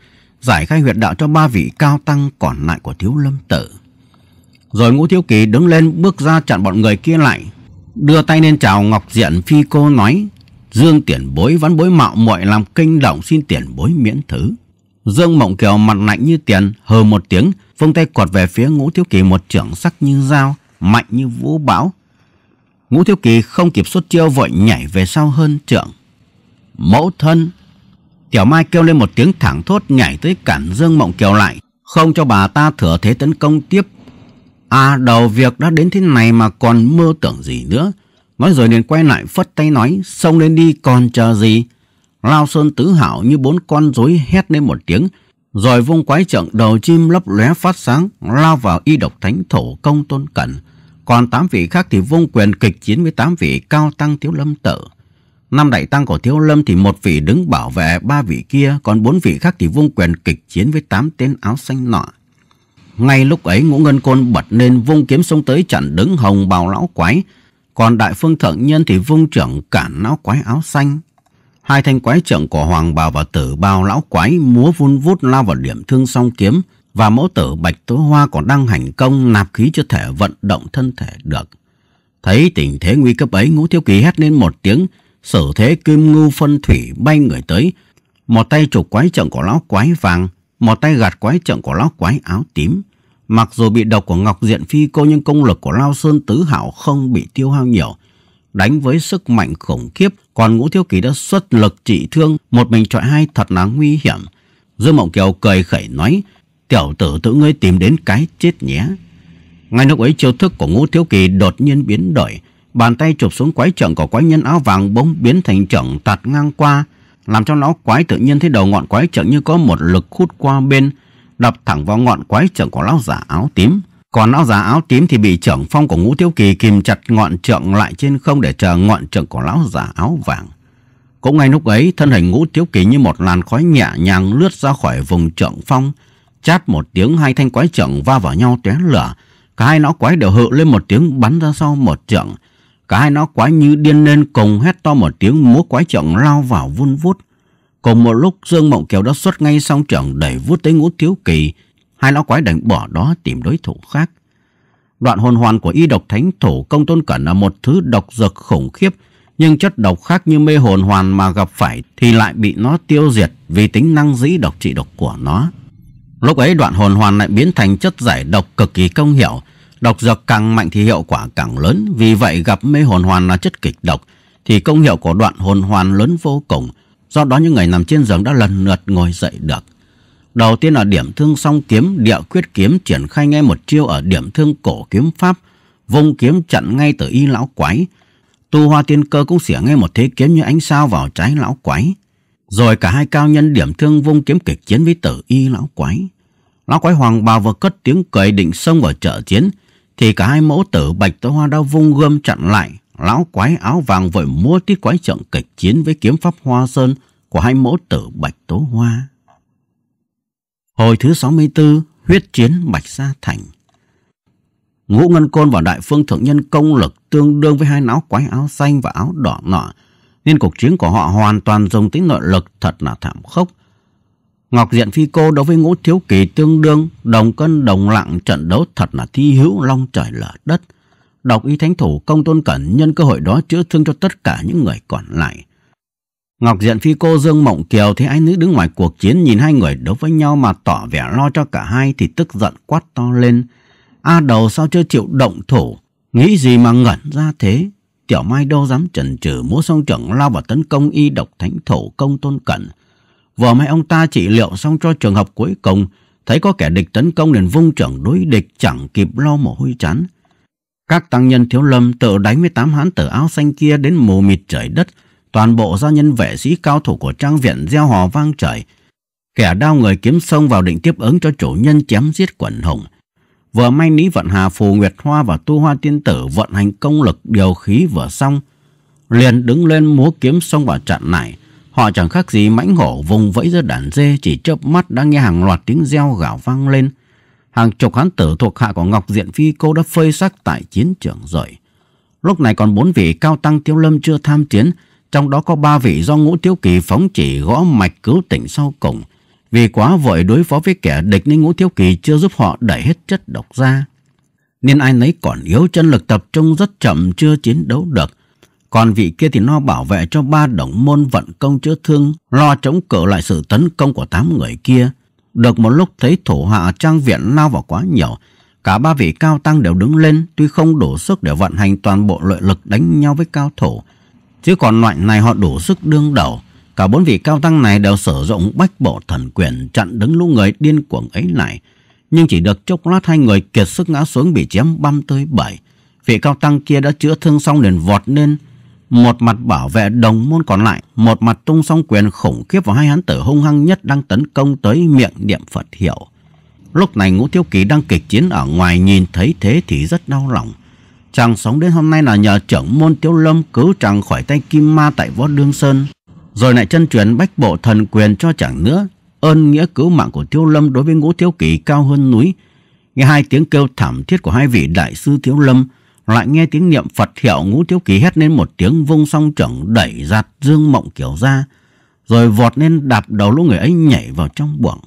giải khai huyệt đạo cho ba vị cao tăng còn lại của Thiếu Lâm Tử. Rồi Ngũ Tiêu Kỳ đứng lên bước ra chặn bọn người kia lại, đưa tay lên chào Ngọc Diện Phi Cô nói, Dương tiền bối vẫn bối mạo muội làm kinh động xin tiền bối miễn thứ. Dương Mộng Kiều mặt lạnh như tiền, hờ một tiếng, Vung tay quật về phía Ngũ Thiếu Kỳ một trưởng sắc như dao, mạnh như vũ bão. Ngũ Thiếu Kỳ không kịp xuất chiêu vội nhảy về sau hơn trưởng. Mẫu thân! Tiểu Mai kêu lên một tiếng thẳng thốt nhảy tới cản Dương Mộng Kiều lại, không cho bà ta thừa thế tấn công tiếp. À đầu việc đã đến thế này mà còn mơ tưởng gì nữa. Nói rồi liền quay lại phất tay nói, xông lên đi còn chờ gì. Lao Sơn tứ hảo như bốn con rối hét lên một tiếng, rồi vung quái trận đầu chim lấp lóe phát sáng lao vào y độc thánh thổ công tôn cẩn còn tám vị khác thì vung quyền kịch chiến với tám vị cao tăng thiếu lâm tự năm đại tăng của thiếu lâm thì một vị đứng bảo vệ ba vị kia còn bốn vị khác thì vung quyền kịch chiến với tám tên áo xanh nọ ngay lúc ấy ngũ ngân côn bật lên vung kiếm xông tới chặn đứng hồng bào lão quái còn đại phương thượng nhân thì vung trưởng cản lão quái áo xanh Hai thanh quái trưởng của Hoàng Bào và Tử Bao lão quái múa vun vút lao vào điểm thương song kiếm và mẫu tử Bạch Tố Hoa còn đang hành công nạp khí cho thể vận động thân thể được. Thấy tình thế nguy cấp ấy, Ngũ Thiếu Kỳ hét lên một tiếng, sở thế kim ngưu phân thủy bay người tới, một tay chụp quái trận của lão quái vàng, một tay gạt quái trận của lão quái áo tím. Mặc dù bị độc của Ngọc Diện Phi cô nhưng công lực của Lao Sơn Tứ Hảo không bị tiêu hao nhiều, đánh với sức mạnh khủng khiếp, còn Ngũ Thiếu Kỳ đã xuất lực trị thương, một mình chọi hai thật là nguy hiểm. Dương Mộng Kiều cười khẩy nói, tiểu tử tự ngươi tìm đến cái chết nhé. Ngay lúc ấy chiêu thức của Ngũ Thiếu Kỳ đột nhiên biến đổi, bàn tay chụp xuống quái trận của quái nhân áo vàng bỗng biến thành trận tạt ngang qua, làm cho lão quái tự nhiên thấy đầu ngọn quái trận như có một lực hút qua bên, đập thẳng vào ngọn quái trận của lão giả áo tím. Còn lão già áo tím thì bị trưởng phong của ngũ thiếu kỳ kìm chặt ngọn trượng lại trên không để chờ ngọn trượng của lão già áo vàng. Cũng ngay lúc ấy, thân hình ngũ thiếu kỳ như một làn khói nhẹ nhàng lướt ra khỏi vùng trượng phong. Chát một tiếng hai thanh quái trượng va vào nhau tóe lửa. Cả hai nó quái đều hự lên một tiếng bắn ra sau một trượng. Cả hai nó quái như điên lên cùng hét to một tiếng múa quái trượng lao vào vun vút. Cùng một lúc Dương Mộng Kiều đã xuất ngay song trượng đẩy vút tới ngũ thiếu kỳ hai lão quái đành bỏ đó tìm đối thủ khác. Đoạn hồn hoàn của y độc thánh thủ công tôn cẩn là một thứ độc dược khủng khiếp, nhưng chất độc khác như mê hồn hoàn mà gặp phải thì lại bị nó tiêu diệt vì tính năng dĩ độc trị độc của nó. Lúc ấy đoạn hồn hoàn lại biến thành chất giải độc cực kỳ công hiệu, độc dược càng mạnh thì hiệu quả càng lớn, vì vậy gặp mê hồn hoàn là chất kịch độc thì công hiệu của đoạn hồn hoàn lớn vô cùng, do đó những người nằm trên giường đã lần lượt ngồi dậy được. Đầu tiên là điểm thương song kiếm địa quyết kiếm triển khai ngay một chiêu ở điểm thương cổ kiếm pháp, vung kiếm chặn ngay từ y lão quái. Tu hoa tiên cơ cũng xỉa ngay một thế kiếm như ánh sao vào trái lão quái. Rồi cả hai cao nhân điểm thương vung kiếm kịch chiến với tử y lão quái. Lão quái hoàng bào vừa cất tiếng cười định xông vào trợ chiến, thì cả hai mẫu tử bạch tối hoa đã vung gươm chặn lại. Lão quái áo vàng vội múa tiết quái trận kịch chiến với kiếm pháp hoa sơn của hai mẫu tử bạch tố hoa. Hồi thứ 64, huyết chiến Bạch Gia Thành. Ngũ Ngân Côn và Đại Phương Thượng Nhân công lực tương đương với hai áo quái áo xanh và áo đỏ nọ, nên cuộc chiến của họ hoàn toàn dùng tính nội lực thật là thảm khốc. Ngọc Diện Phi Cô đối với Ngũ Thiếu Kỳ tương đương, đồng cân đồng lặng trận đấu thật là thi hữu long trời lở đất. Độc y thánh thủ công tôn cẩn nhân cơ hội đó chữa thương cho tất cả những người còn lại. Ngọc Diện Phi Cô Dương Mộng Kiều thấy anh nữ đứng ngoài cuộc chiến nhìn hai người đấu với nhau mà tỏ vẻ lo cho cả hai thì tức giận quát to lên. A đầu sao chưa chịu động thủ, nghĩ gì mà ngẩn ra thế. Tiểu Mai đâu dám chần chừ múa song trưởng lao vào tấn công y độc thánh thủ công tôn cận. Vừa may ông ta trị liệu xong cho trường hợp cuối cùng, thấy có kẻ địch tấn công liền vung trưởng đối địch chẳng kịp lo mồ hôi chán. Các tăng nhân thiếu lâm tự đánh với tám hán tử áo xanh kia đến mù mịt trời đất, toàn bộ gia nhân vệ sĩ cao thủ của trang viện gieo hò vang trời. Kẻ đao người kiếm sông vào định tiếp ứng cho chủ nhân chém giết quẩn hồng Vừa may Lý Vận Hà Phù Nguyệt Hoa và Tu Hoa Tiên Tử vận hành công lực điều khí vừa xong. Liền đứng lên múa kiếm sông vào trận này. Họ chẳng khác gì mãnh hổ vùng vẫy giữa đàn dê chỉ chớp mắt đã nghe hàng loạt tiếng reo gào vang lên. Hàng chục hán tử thuộc hạ của Ngọc Diện Phi Cô đã phơi xác tại chiến trường rồi. Lúc này còn bốn vị cao tăng tiêu lâm chưa tham chiến trong đó có ba vị do ngũ thiếu kỳ phóng chỉ gõ mạch cứu tỉnh sau cùng. Vì quá vội đối phó với kẻ địch nên ngũ thiếu kỳ chưa giúp họ đẩy hết chất độc ra. Nên ai nấy còn yếu chân lực tập trung rất chậm chưa chiến đấu được. Còn vị kia thì lo bảo vệ cho ba đồng môn vận công chữa thương, lo chống cự lại sự tấn công của tám người kia. Được một lúc thấy thủ hạ trang viện lao vào quá nhiều, cả ba vị cao tăng đều đứng lên tuy không đủ sức để vận hành toàn bộ lợi lực đánh nhau với cao thủ Chứ còn loại này họ đủ sức đương đầu Cả bốn vị cao tăng này đều sử dụng bách bộ thần quyền Chặn đứng lũ người điên cuồng ấy lại Nhưng chỉ được chốc lát hai người kiệt sức ngã xuống Bị chém băm tới bảy Vị cao tăng kia đã chữa thương xong liền vọt lên Một mặt bảo vệ đồng môn còn lại Một mặt tung song quyền khủng khiếp Vào hai hán tử hung hăng nhất đang tấn công tới miệng niệm Phật hiệu Lúc này ngũ thiếu kỳ đang kịch chiến ở ngoài nhìn thấy thế thì rất đau lòng Chàng sống đến hôm nay là nhờ trưởng môn tiêu Lâm cứu chàng khỏi tay Kim Ma tại Võ Đương Sơn. Rồi lại chân truyền bách bộ thần quyền cho chàng nữa. Ơn nghĩa cứu mạng của tiêu Lâm đối với ngũ thiếu Kỳ cao hơn núi. Nghe hai tiếng kêu thảm thiết của hai vị đại sư Tiếu Lâm, lại nghe tiếng niệm Phật hiệu ngũ thiếu Kỳ hét lên một tiếng vung song trưởng đẩy giạt Dương Mộng Kiều ra, rồi vọt lên đạp đầu lũ người ấy nhảy vào trong buồng.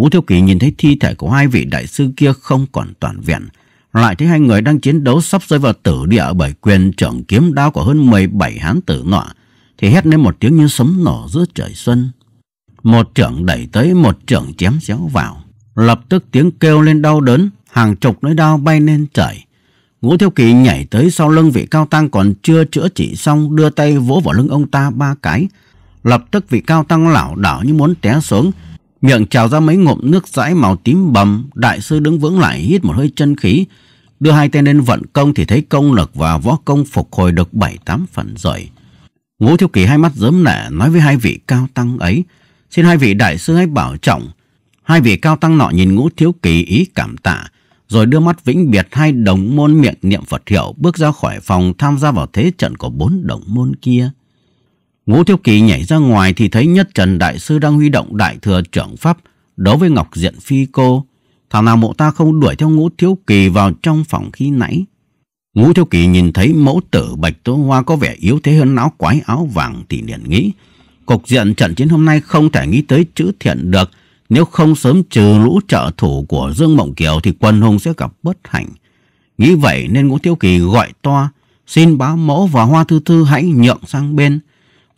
Vũ Thiếu Kỳ nhìn thấy thi thể của hai vị đại sư kia không còn toàn vẹn. Lại thấy hai người đang chiến đấu sắp rơi vào tử địa bởi quyền trưởng kiếm đao của hơn 17 hán tử nọ. Thì hét lên một tiếng như sấm nổ giữa trời xuân. Một trưởng đẩy tới một trưởng chém xéo vào. Lập tức tiếng kêu lên đau đớn, hàng chục nỗi đau bay lên trời. Ngũ Thiếu Kỳ nhảy tới sau lưng vị cao tăng còn chưa chữa trị xong đưa tay vỗ vào lưng ông ta ba cái. Lập tức vị cao tăng lảo đảo như muốn té xuống Miệng trào ra mấy ngụm nước dãi màu tím bầm, đại sư đứng vững lại hít một hơi chân khí, đưa hai tay lên vận công thì thấy công lực và võ công phục hồi được bảy tám phần rồi. Ngũ Thiếu Kỳ hai mắt dớm nẻ nói với hai vị cao tăng ấy, xin hai vị đại sư hãy bảo trọng. Hai vị cao tăng nọ nhìn Ngũ Thiếu Kỳ ý cảm tạ, rồi đưa mắt vĩnh biệt hai đồng môn miệng niệm Phật hiệu bước ra khỏi phòng tham gia vào thế trận của bốn đồng môn kia. Ngô Thiếu Kỳ nhảy ra ngoài thì thấy Nhất Trần Đại Sư đang huy động Đại Thừa Trưởng Pháp đối với Ngọc Diện Phi Cô. Thằng nào mộ ta không đuổi theo Ngũ Thiếu Kỳ vào trong phòng khi nãy. Ngũ Thiếu Kỳ nhìn thấy mẫu tử Bạch Tố Hoa có vẻ yếu thế hơn áo quái áo vàng thì liền nghĩ. Cục diện trận chiến hôm nay không thể nghĩ tới chữ thiện được. Nếu không sớm trừ lũ trợ thủ của Dương Mộng Kiều thì quân hùng sẽ gặp bất hạnh. Nghĩ vậy nên Ngũ Thiếu Kỳ gọi to, xin báo mẫu và hoa thư thư hãy nhượng sang bên.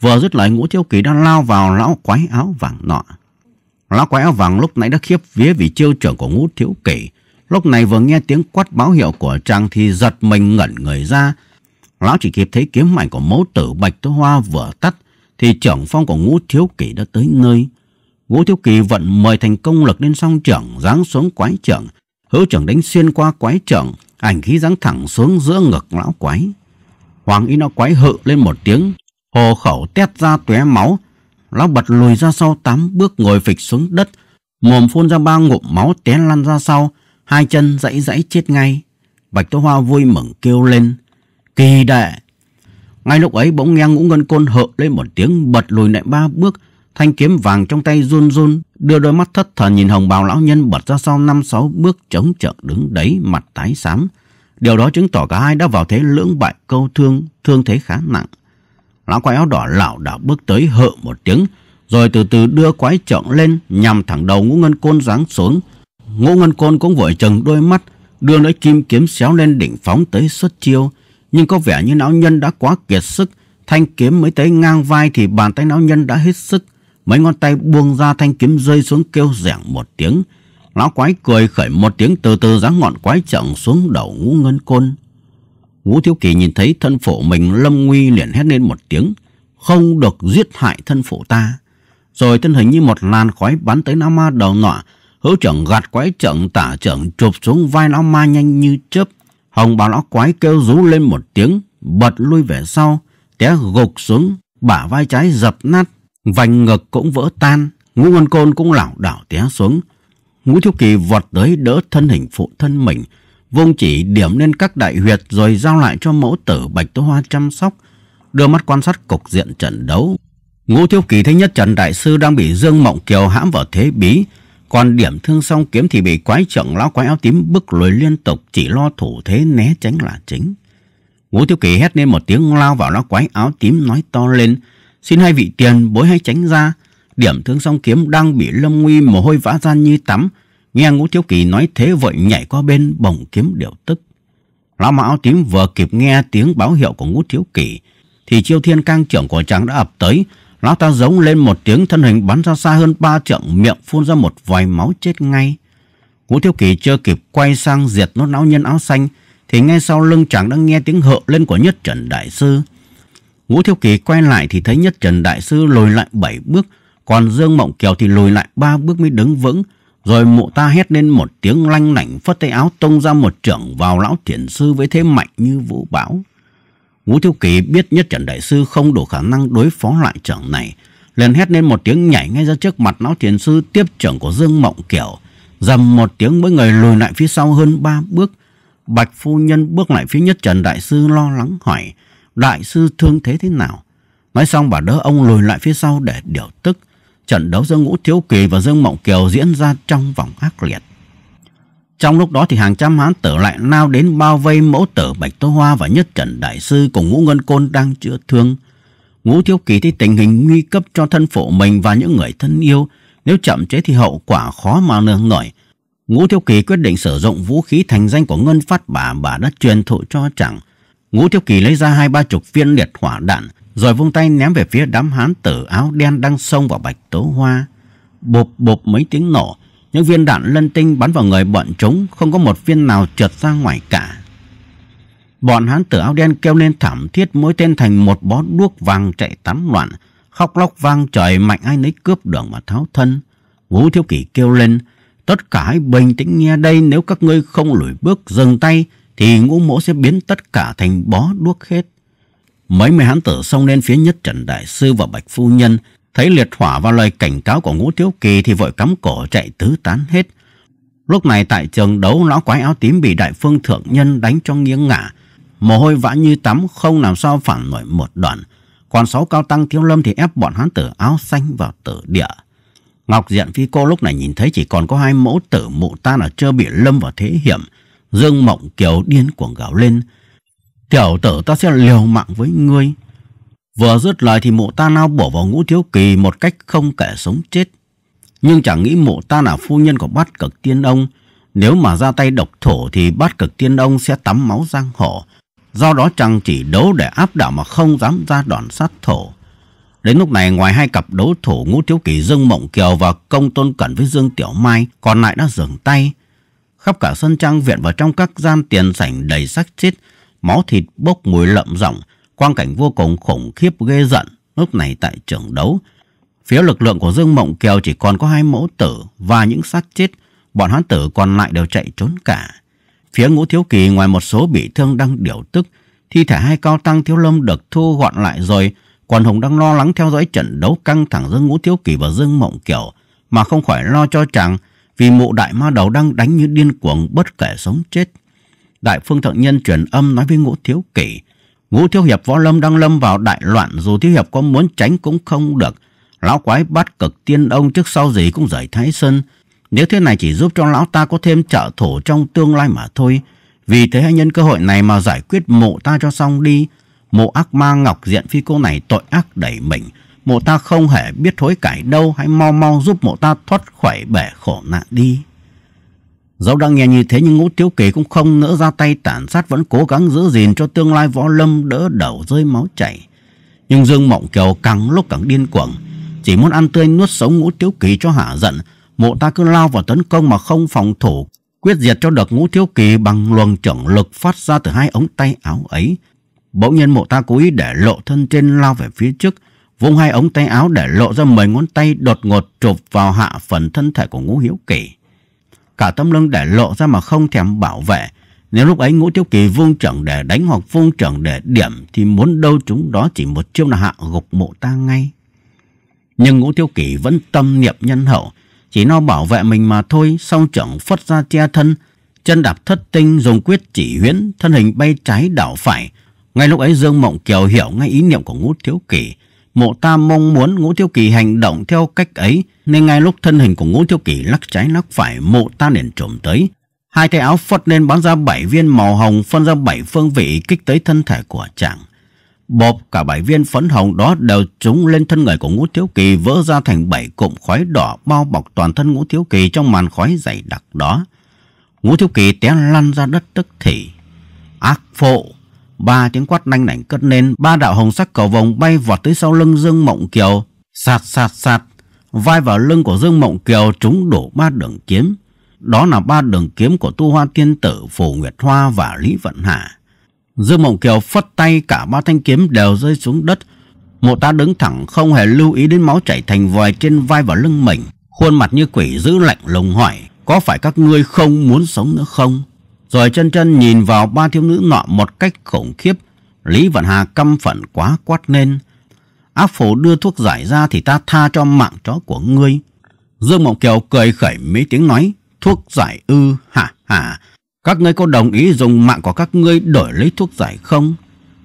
Vừa dứt lời ngũ thiếu kỳ đã lao vào lão quái áo vàng nọ. Lão quái áo vàng lúc nãy đã khiếp vía vì chiêu trưởng của ngũ thiếu kỳ. Lúc này vừa nghe tiếng quát báo hiệu của chàng thì giật mình ngẩn người ra. Lão chỉ kịp thấy kiếm mảnh của mẫu tử bạch tố hoa vừa tắt thì trưởng phong của ngũ thiếu kỳ đã tới nơi. Ngũ thiếu kỳ vận mời thành công lực lên song trưởng giáng xuống quái trưởng. Hữu trưởng đánh xuyên qua quái trưởng ảnh khí giáng thẳng xuống giữa ngực lão quái. Hoàng y nó quái hự lên một tiếng Hồ khẩu tét ra tóe máu. Lão bật lùi ra sau tám bước ngồi phịch xuống đất. Mồm phun ra ba ngụm máu té lăn ra sau. Hai chân dãy dãy chết ngay. Bạch Tố Hoa vui mừng kêu lên. Kỳ đệ! Ngay lúc ấy bỗng nghe ngũ ngân côn hợ lên một tiếng bật lùi lại ba bước. Thanh kiếm vàng trong tay run run, đưa đôi mắt thất thần nhìn hồng bào lão nhân bật ra sau năm sáu bước chống chợt đứng đấy mặt tái xám. Điều đó chứng tỏ cả hai đã vào thế lưỡng bại câu thương, thương thế khá nặng. Lão quái áo đỏ lảo đảo bước tới hợ một tiếng, rồi từ từ đưa quái trượng lên nhằm thẳng đầu ngũ ngân côn giáng xuống. Ngũ ngân côn cũng vội chừng đôi mắt, đưa lưỡi kim kiếm xéo lên đỉnh phóng tới xuất chiêu. Nhưng có vẻ như lão nhân đã quá kiệt sức, thanh kiếm mới tới ngang vai thì bàn tay lão nhân đã hết sức. Mấy ngón tay buông ra thanh kiếm rơi xuống kêu rẻng một tiếng. Lão quái cười khởi một tiếng từ từ giáng ngọn quái trượng xuống đầu ngũ ngân côn. Ngũ Thiếu Kỳ nhìn thấy thân phổ mình lâm nguy liền hét lên một tiếng. Không được giết hại thân phổ ta. Rồi thân hình như một làn khói bắn tới Lão Ma đầu nọ. Hữu trưởng gạt quái trưởng tả trưởng chụp xuống vai Lão Ma nhanh như chớp. Hồng bào lão quái kêu rú lên một tiếng. Bật lui về sau. Té gục xuống. Bả vai trái dập nát. Vành ngực cũng vỡ tan. Ngũ Ngân Côn cũng lảo đảo té xuống. Ngũ Thiếu Kỳ vọt tới đỡ thân hình phụ thân mình vung chỉ điểm lên các đại huyệt rồi giao lại cho mẫu tử Bạch Tố Hoa chăm sóc, đưa mắt quan sát cục diện trận đấu. ngũ Thiếu Kỳ thấy nhất Trần Đại Sư đang bị Dương Mộng Kiều hãm vào thế bí, còn điểm thương song kiếm thì bị quái trưởng lão quái áo tím bức lùi liên tục chỉ lo thủ thế né tránh là chính. ngũ Thiếu Kỳ hét lên một tiếng lao vào lão quái áo tím nói to lên, xin hai vị tiền bối hãy tránh ra, điểm thương song kiếm đang bị lâm nguy mồ hôi vã ra như tắm, Nghe Ngũ thiếu Kỳ nói thế vội nhảy qua bên bồng kiếm điều tức. Lão mão tím vừa kịp nghe tiếng báo hiệu của Ngũ thiếu Kỳ thì chiêu thiên cang trưởng của chàng đã ập tới. Lão ta giống lên một tiếng thân hình bắn ra xa hơn ba trượng miệng phun ra một vòi máu chết ngay. Ngũ thiếu Kỳ chưa kịp quay sang diệt nốt lão nhân áo xanh thì ngay sau lưng chàng đã nghe tiếng hợ lên của nhất trần đại sư. Ngũ thiếu Kỳ quay lại thì thấy Nhất Trần Đại Sư lùi lại bảy bước, còn Dương Mộng Kiều thì lùi lại ba bước mới đứng vững. Rồi mụ ta hét lên một tiếng lanh lảnh phất tay áo tông ra một trưởng vào lão thiền sư với thế mạnh như vũ bão. Vũ Thiếu Kỳ biết nhất trần đại sư không đủ khả năng đối phó lại trưởng này. Liền hét lên một tiếng nhảy ngay ra trước mặt lão thiền sư tiếp trưởng của Dương Mộng Kiểu. Dầm một tiếng mỗi người lùi lại phía sau hơn ba bước. Bạch phu nhân bước lại phía nhất trần đại sư lo lắng hỏi. Đại sư thương thế thế nào? Nói xong bà đỡ ông lùi lại phía sau để điều tức trận đấu giữa Ngũ Thiếu Kỳ và Dương Mộng Kiều diễn ra trong vòng ác liệt. Trong lúc đó thì hàng trăm hán tử lại lao đến bao vây mẫu tử Bạch Tô Hoa và Nhất Trần Đại Sư cùng Ngũ Ngân Côn đang chữa thương. Ngũ Thiếu Kỳ thấy tình hình nguy cấp cho thân phụ mình và những người thân yêu, nếu chậm chế thì hậu quả khó mà lường nổi. Ngũ Thiếu Kỳ quyết định sử dụng vũ khí thành danh của Ngân Phát bà bà đã truyền thụ cho chẳng. Ngũ Thiếu Kỳ lấy ra hai ba chục viên liệt hỏa đạn, rồi vung tay ném về phía đám hán tử áo đen đang xông vào bạch tố hoa. Bộp bộp mấy tiếng nổ, những viên đạn lân tinh bắn vào người bọn chúng, không có một viên nào trượt ra ngoài cả. Bọn hán tử áo đen kêu lên thảm thiết mỗi tên thành một bó đuốc vàng chạy tán loạn, khóc lóc vang trời mạnh ai nấy cướp đường mà tháo thân. Ngũ Thiếu Kỷ kêu lên, tất cả hãy bình tĩnh nghe đây nếu các ngươi không lùi bước dừng tay thì ngũ mỗ sẽ biến tất cả thành bó đuốc hết. Mấy mươi hán tử xông lên phía nhất Trần Đại Sư và Bạch Phu Nhân, thấy liệt hỏa và lời cảnh cáo của Ngũ thiếu Kỳ thì vội cắm cổ chạy tứ tán hết. Lúc này tại trường đấu lão quái áo tím bị đại phương thượng nhân đánh cho nghiêng ngả, mồ hôi vã như tắm không làm sao phản nổi một đoạn. Còn sáu cao tăng thiếu lâm thì ép bọn hán tử áo xanh vào tử địa. Ngọc Diện Phi Cô lúc này nhìn thấy chỉ còn có hai mẫu tử mụ ta là chưa bị lâm vào thế hiểm. Dương Mộng Kiều điên cuồng gào lên. Tiểu tử ta sẽ liều mạng với ngươi. Vừa dứt lời thì mụ ta nao bổ vào ngũ thiếu kỳ một cách không kể sống chết. Nhưng chẳng nghĩ mụ ta là phu nhân của bát cực tiên ông. Nếu mà ra tay độc thổ thì bát cực tiên ông sẽ tắm máu giang hổ. Do đó chàng chỉ đấu để áp đảo mà không dám ra đòn sát thổ. Đến lúc này ngoài hai cặp đấu thủ ngũ thiếu kỳ Dương Mộng Kiều và công tôn cẩn với Dương Tiểu Mai còn lại đã dừng tay. Khắp cả sân trang viện và trong các gian tiền sảnh đầy xác chết máu thịt bốc mùi lậm rộng, quang cảnh vô cùng khủng khiếp ghê giận. Lúc này tại trường đấu, phía lực lượng của Dương Mộng Kiều chỉ còn có hai mẫu tử và những xác chết, bọn hán tử còn lại đều chạy trốn cả. Phía ngũ thiếu kỳ ngoài một số bị thương đang điều tức, thi thể hai cao tăng thiếu lâm được thu gọn lại rồi, còn Hùng đang lo lắng theo dõi trận đấu căng thẳng giữa ngũ thiếu kỳ và Dương Mộng Kiều mà không khỏi lo cho chàng vì mụ đại ma đầu đang đánh như điên cuồng bất kể sống chết. Đại Phương Thượng Nhân truyền âm nói với Ngũ Thiếu Kỷ. Ngũ Thiếu Hiệp Võ Lâm đang lâm vào đại loạn dù Thiếu Hiệp có muốn tránh cũng không được. Lão quái bắt cực tiên ông trước sau gì cũng rời Thái Sơn. Nếu thế này chỉ giúp cho lão ta có thêm trợ thủ trong tương lai mà thôi. Vì thế hãy nhân cơ hội này mà giải quyết mộ ta cho xong đi. Mộ ác ma ngọc diện phi cô này tội ác đẩy mình. Mộ ta không hề biết thối cải đâu. Hãy mau mau giúp mộ ta thoát khỏi bể khổ nạn đi. Dẫu đang nghe như thế nhưng ngũ tiếu kỳ cũng không nỡ ra tay tản sát vẫn cố gắng giữ gìn cho tương lai võ lâm đỡ đầu rơi máu chảy. Nhưng Dương Mộng Kiều càng lúc càng điên cuồng, chỉ muốn ăn tươi nuốt sống ngũ tiếu kỳ cho hả giận. Mộ ta cứ lao vào tấn công mà không phòng thủ, quyết diệt cho được ngũ thiếu kỳ bằng luồng trọng lực phát ra từ hai ống tay áo ấy. Bỗng nhiên mộ ta cố ý để lộ thân trên lao về phía trước, vung hai ống tay áo để lộ ra mười ngón tay đột ngột chụp vào hạ phần thân thể của ngũ hiếu kỳ cả tâm lưng để lộ ra mà không thèm bảo vệ. Nếu lúc ấy Ngũ thiếu Kỳ vung trưởng để đánh hoặc vung trưởng để điểm thì muốn đâu chúng đó chỉ một chiêu là hạ gục mộ ta ngay. Nhưng Ngũ thiếu Kỳ vẫn tâm niệm nhân hậu, chỉ lo bảo vệ mình mà thôi, song trưởng phất ra che thân, chân đạp thất tinh dùng quyết chỉ huyễn, thân hình bay trái đảo phải. Ngay lúc ấy Dương Mộng Kiều hiểu ngay ý niệm của Ngũ thiếu Kỳ, Mộ ta mong muốn Ngũ Tiêu Kỳ hành động theo cách ấy, nên ngay lúc thân hình của Ngũ Tiêu Kỳ lắc trái lắc phải, Mộ Ta liền trộm tới. Hai tay áo phất lên bắn ra bảy viên màu hồng phân ra bảy phương vị kích tới thân thể của chàng. Bộp cả bảy viên phấn hồng đó đều trúng lên thân người của Ngũ Thiếu Kỳ vỡ ra thành bảy cụm khói đỏ bao bọc toàn thân Ngũ Thiếu Kỳ trong màn khói dày đặc đó. Ngũ Thiếu Kỳ té lăn ra đất tức thì. Ác phụ! ba tiếng quát nanh nảnh cất lên, ba đạo hồng sắc cầu vồng bay vọt tới sau lưng Dương Mộng Kiều, sạt sạt sạt, vai vào lưng của Dương Mộng Kiều chúng đổ ba đường kiếm. Đó là ba đường kiếm của Tu Hoa Tiên Tử, Phù Nguyệt Hoa và Lý Vận Hà. Dương Mộng Kiều phất tay cả ba thanh kiếm đều rơi xuống đất. một ta đứng thẳng không hề lưu ý đến máu chảy thành vòi trên vai và lưng mình. Khuôn mặt như quỷ giữ lạnh lùng hỏi, có phải các ngươi không muốn sống nữa không? Rồi chân chân nhìn vào ba thiếu nữ nọ một cách khủng khiếp. Lý Vận Hà căm phận quá quát lên. Áp phổ đưa thuốc giải ra thì ta tha cho mạng chó của ngươi. Dương Mộng Kiều cười khẩy mấy tiếng nói. Thuốc giải ư, hả hả. Các ngươi có đồng ý dùng mạng của các ngươi đổi lấy thuốc giải không?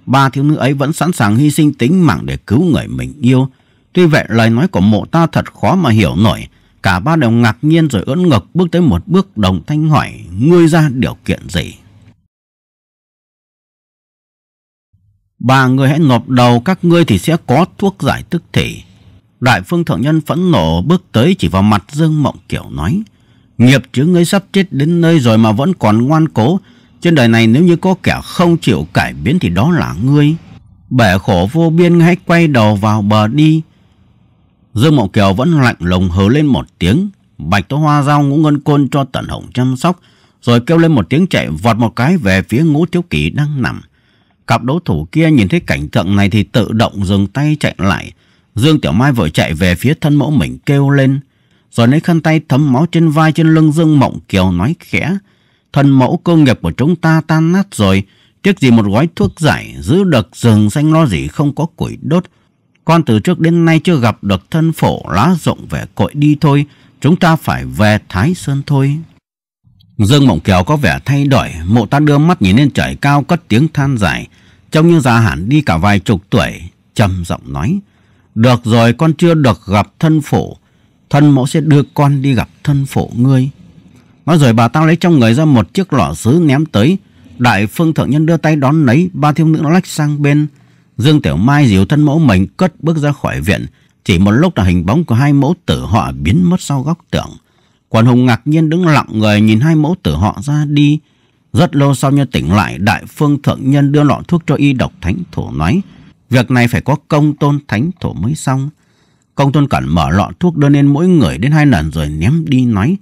Ba thiếu nữ ấy vẫn sẵn sàng hy sinh tính mạng để cứu người mình yêu. Tuy vậy lời nói của mộ ta thật khó mà hiểu nổi. Cả ba đều ngạc nhiên rồi ưỡn ngực bước tới một bước đồng thanh hỏi Ngươi ra điều kiện gì? Ba người hãy nộp đầu các ngươi thì sẽ có thuốc giải tức thể Đại phương thượng nhân phẫn nộ bước tới chỉ vào mặt Dương Mộng Kiểu nói Nghiệp chứ ngươi sắp chết đến nơi rồi mà vẫn còn ngoan cố Trên đời này nếu như có kẻ không chịu cải biến thì đó là ngươi Bể khổ vô biên hãy quay đầu vào bờ đi Dương Mộng Kiều vẫn lạnh lùng hừ lên một tiếng. Bạch Tố Hoa giao ngũ ngân côn cho Tần Hồng chăm sóc, rồi kêu lên một tiếng chạy vọt một cái về phía ngũ thiếu kỷ đang nằm. Cặp đối thủ kia nhìn thấy cảnh tượng này thì tự động dừng tay chạy lại. Dương Tiểu Mai vội chạy về phía thân mẫu mình kêu lên. Rồi lấy khăn tay thấm máu trên vai trên lưng Dương Mộng Kiều nói khẽ. Thân mẫu cơ nghiệp của chúng ta tan nát rồi. Tiếc gì một gói thuốc giải giữ được rừng xanh lo gì không có củi đốt. Con từ trước đến nay chưa gặp được thân phổ lá rộng về cội đi thôi. Chúng ta phải về Thái Sơn thôi. Dương Mộng Kiều có vẻ thay đổi. Mộ ta đưa mắt nhìn lên trời cao cất tiếng than dài. Trông như già hẳn đi cả vài chục tuổi. trầm giọng nói. Được rồi con chưa được gặp thân phổ. Thân mẫu sẽ đưa con đi gặp thân phổ ngươi. Nói rồi bà ta lấy trong người ra một chiếc lọ sứ ném tới. Đại phương thượng nhân đưa tay đón lấy. Ba thiếu nữ nó lách sang bên. Dương Tiểu Mai dìu thân mẫu mình cất bước ra khỏi viện. Chỉ một lúc là hình bóng của hai mẫu tử họ biến mất sau góc tượng Quan Hùng ngạc nhiên đứng lặng người nhìn hai mẫu tử họ ra đi. Rất lâu sau như tỉnh lại, Đại Phương Thượng Nhân đưa lọ thuốc cho y độc thánh thổ nói. Việc này phải có công tôn thánh thổ mới xong. Công tôn cẩn mở lọ thuốc đưa lên mỗi người đến hai lần rồi ném đi nói.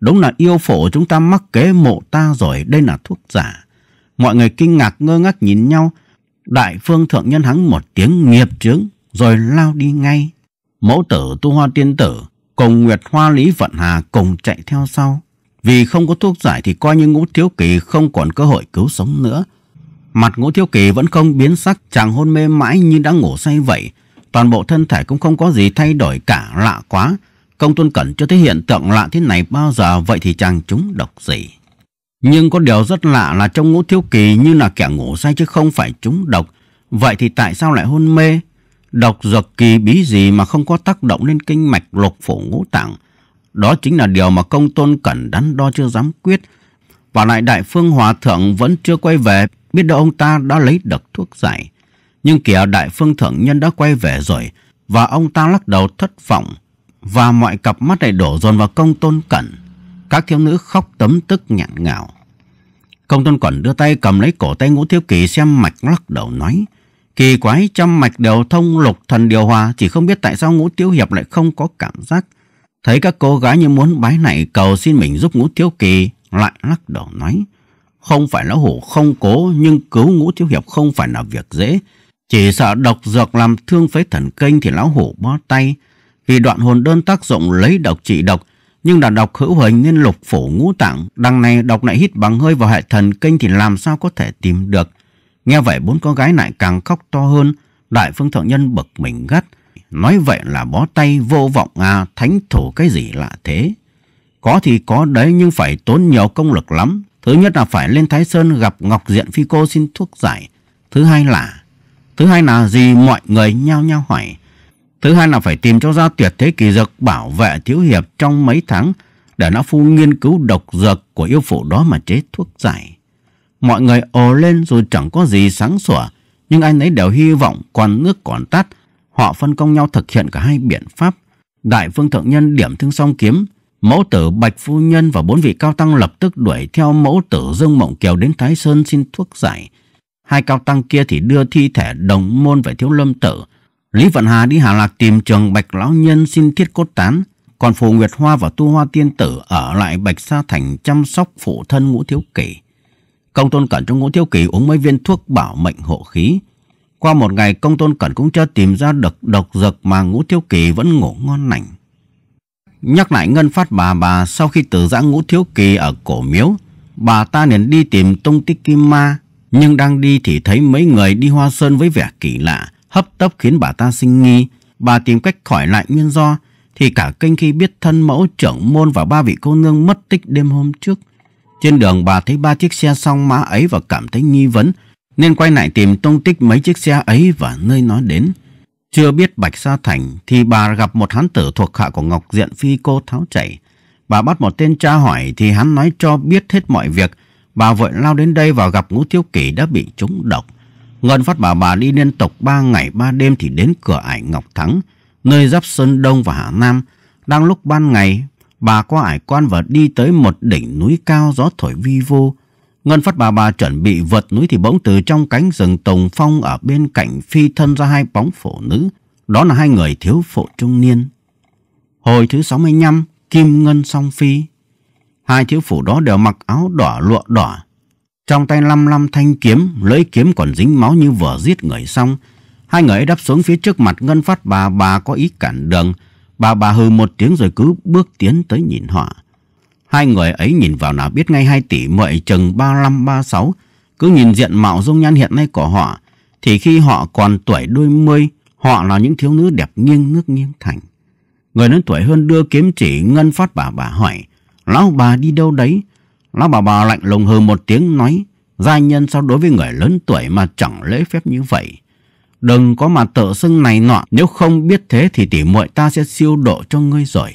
Đúng là yêu phổ chúng ta mắc kế mộ ta rồi, đây là thuốc giả. Mọi người kinh ngạc ngơ ngác nhìn nhau. Đại phương thượng nhân hắn một tiếng nghiệp trướng, rồi lao đi ngay. Mẫu tử tu hoa tiên tử, cùng Nguyệt Hoa Lý Vận Hà cùng chạy theo sau. Vì không có thuốc giải thì coi như ngũ thiếu kỳ không còn cơ hội cứu sống nữa. Mặt ngũ thiếu kỳ vẫn không biến sắc, chàng hôn mê mãi như đã ngủ say vậy. Toàn bộ thân thể cũng không có gì thay đổi cả lạ quá. Công tôn cẩn cho thấy hiện tượng lạ thế này bao giờ vậy thì chàng chúng độc gì. Nhưng có điều rất lạ là trong Ngũ Thiếu Kỳ như là kẻ ngủ say chứ không phải trúng độc. Vậy thì tại sao lại hôn mê? Độc dược kỳ bí gì mà không có tác động lên kinh mạch lục phủ ngũ tạng? Đó chính là điều mà công tôn cẩn đắn đo chưa dám quyết. Và lại đại phương hòa thượng vẫn chưa quay về, biết đâu ông ta đã lấy được thuốc giải. Nhưng kìa đại phương thượng nhân đã quay về rồi, và ông ta lắc đầu thất vọng, và mọi cặp mắt lại đổ dồn vào công tôn cẩn các thiếu nữ khóc tấm tức nhạn ngào. Công tôn quẩn đưa tay cầm lấy cổ tay ngũ thiếu kỳ xem mạch lắc đầu nói. Kỳ quái trăm mạch đều thông lục thần điều hòa chỉ không biết tại sao ngũ thiếu hiệp lại không có cảm giác. Thấy các cô gái như muốn bái này cầu xin mình giúp ngũ thiếu kỳ lại lắc đầu nói. Không phải lão hủ không cố nhưng cứu ngũ thiếu hiệp không phải là việc dễ. Chỉ sợ độc dược làm thương phế thần kinh thì lão hủ bó tay. Vì đoạn hồn đơn tác dụng lấy độc trị độc nhưng đã đọc hữu hình nên lục phủ ngũ tạng, đằng này đọc lại hít bằng hơi vào hệ thần kinh thì làm sao có thể tìm được. Nghe vậy bốn con gái lại càng khóc to hơn, đại phương thượng nhân bực mình gắt, nói vậy là bó tay vô vọng à, thánh thủ cái gì lạ thế. Có thì có đấy nhưng phải tốn nhiều công lực lắm. Thứ nhất là phải lên Thái Sơn gặp Ngọc Diện Phi Cô xin thuốc giải. Thứ hai là... Thứ hai là gì mọi người nhao nhao hỏi. Thứ hai là phải tìm cho ra tuyệt thế kỳ dược bảo vệ thiếu hiệp trong mấy tháng để nó phu nghiên cứu độc dược của yêu phụ đó mà chế thuốc giải. Mọi người ồ lên dù chẳng có gì sáng sủa, nhưng anh ấy đều hy vọng còn nước còn tắt. Họ phân công nhau thực hiện cả hai biện pháp. Đại vương thượng nhân điểm thương song kiếm, mẫu tử Bạch Phu Nhân và bốn vị cao tăng lập tức đuổi theo mẫu tử Dương Mộng Kiều đến Thái Sơn xin thuốc giải. Hai cao tăng kia thì đưa thi thể đồng môn về thiếu lâm tử, Lý Vận Hà đi Hà Lạc tìm trường Bạch Lão Nhân xin thiết cốt tán, còn Phù Nguyệt Hoa và Tu Hoa Tiên Tử ở lại Bạch Sa Thành chăm sóc phụ thân Ngũ Thiếu Kỷ. Công Tôn Cẩn cho Ngũ Thiếu Kỷ uống mấy viên thuốc bảo mệnh hộ khí. Qua một ngày Công Tôn Cẩn cũng chưa tìm ra được độc dược mà Ngũ Thiếu Kỷ vẫn ngủ ngon lành. Nhắc lại ngân phát bà bà sau khi từ giã Ngũ Thiếu Kỷ ở cổ miếu, bà ta liền đi tìm tung tích kim ma, nhưng đang đi thì thấy mấy người đi hoa sơn với vẻ kỳ lạ hấp tấp khiến bà ta sinh nghi. Bà tìm cách khỏi lại nguyên do, thì cả kinh khi biết thân mẫu trưởng môn và ba vị cô nương mất tích đêm hôm trước. Trên đường bà thấy ba chiếc xe song mã ấy và cảm thấy nghi vấn, nên quay lại tìm tung tích mấy chiếc xe ấy và nơi nó đến. Chưa biết Bạch Sa Thành thì bà gặp một hán tử thuộc hạ của Ngọc Diện Phi cô tháo chảy. Bà bắt một tên tra hỏi thì hắn nói cho biết hết mọi việc. Bà vội lao đến đây và gặp ngũ thiếu kỷ đã bị trúng độc. Ngân phát bà bà đi liên tục 3 ngày 3 đêm thì đến cửa ải Ngọc Thắng, nơi giáp Sơn Đông và Hà Nam. Đang lúc ban ngày, bà qua ải quan và đi tới một đỉnh núi cao gió thổi vi vô. Ngân phát bà bà chuẩn bị vượt núi thì bỗng từ trong cánh rừng Tùng Phong ở bên cạnh phi thân ra hai bóng phụ nữ. Đó là hai người thiếu phụ trung niên. Hồi thứ 65, Kim Ngân Song Phi. Hai thiếu phụ đó đều mặc áo đỏ lụa đỏ, trong tay lăm lăm thanh kiếm, lưỡi kiếm còn dính máu như vừa giết người xong. Hai người ấy đáp xuống phía trước mặt Ngân Phát bà, bà có ý cản đường. Bà bà hừ một tiếng rồi cứ bước tiến tới nhìn họ. Hai người ấy nhìn vào nào biết ngay hai tỷ mợi chừng 35-36. Cứ nhìn diện mạo dung nhan hiện nay của họ, thì khi họ còn tuổi đôi mươi, họ là những thiếu nữ đẹp nghiêng nước nghiêng thành. Người lớn tuổi hơn đưa kiếm chỉ Ngân Phát bà bà hỏi, Lão bà đi đâu đấy? Lão bà bà lạnh lùng hừ một tiếng nói, gia nhân sao đối với người lớn tuổi mà chẳng lễ phép như vậy. Đừng có mà tự xưng này nọ, nếu không biết thế thì tỉ muội ta sẽ siêu độ cho ngươi rồi.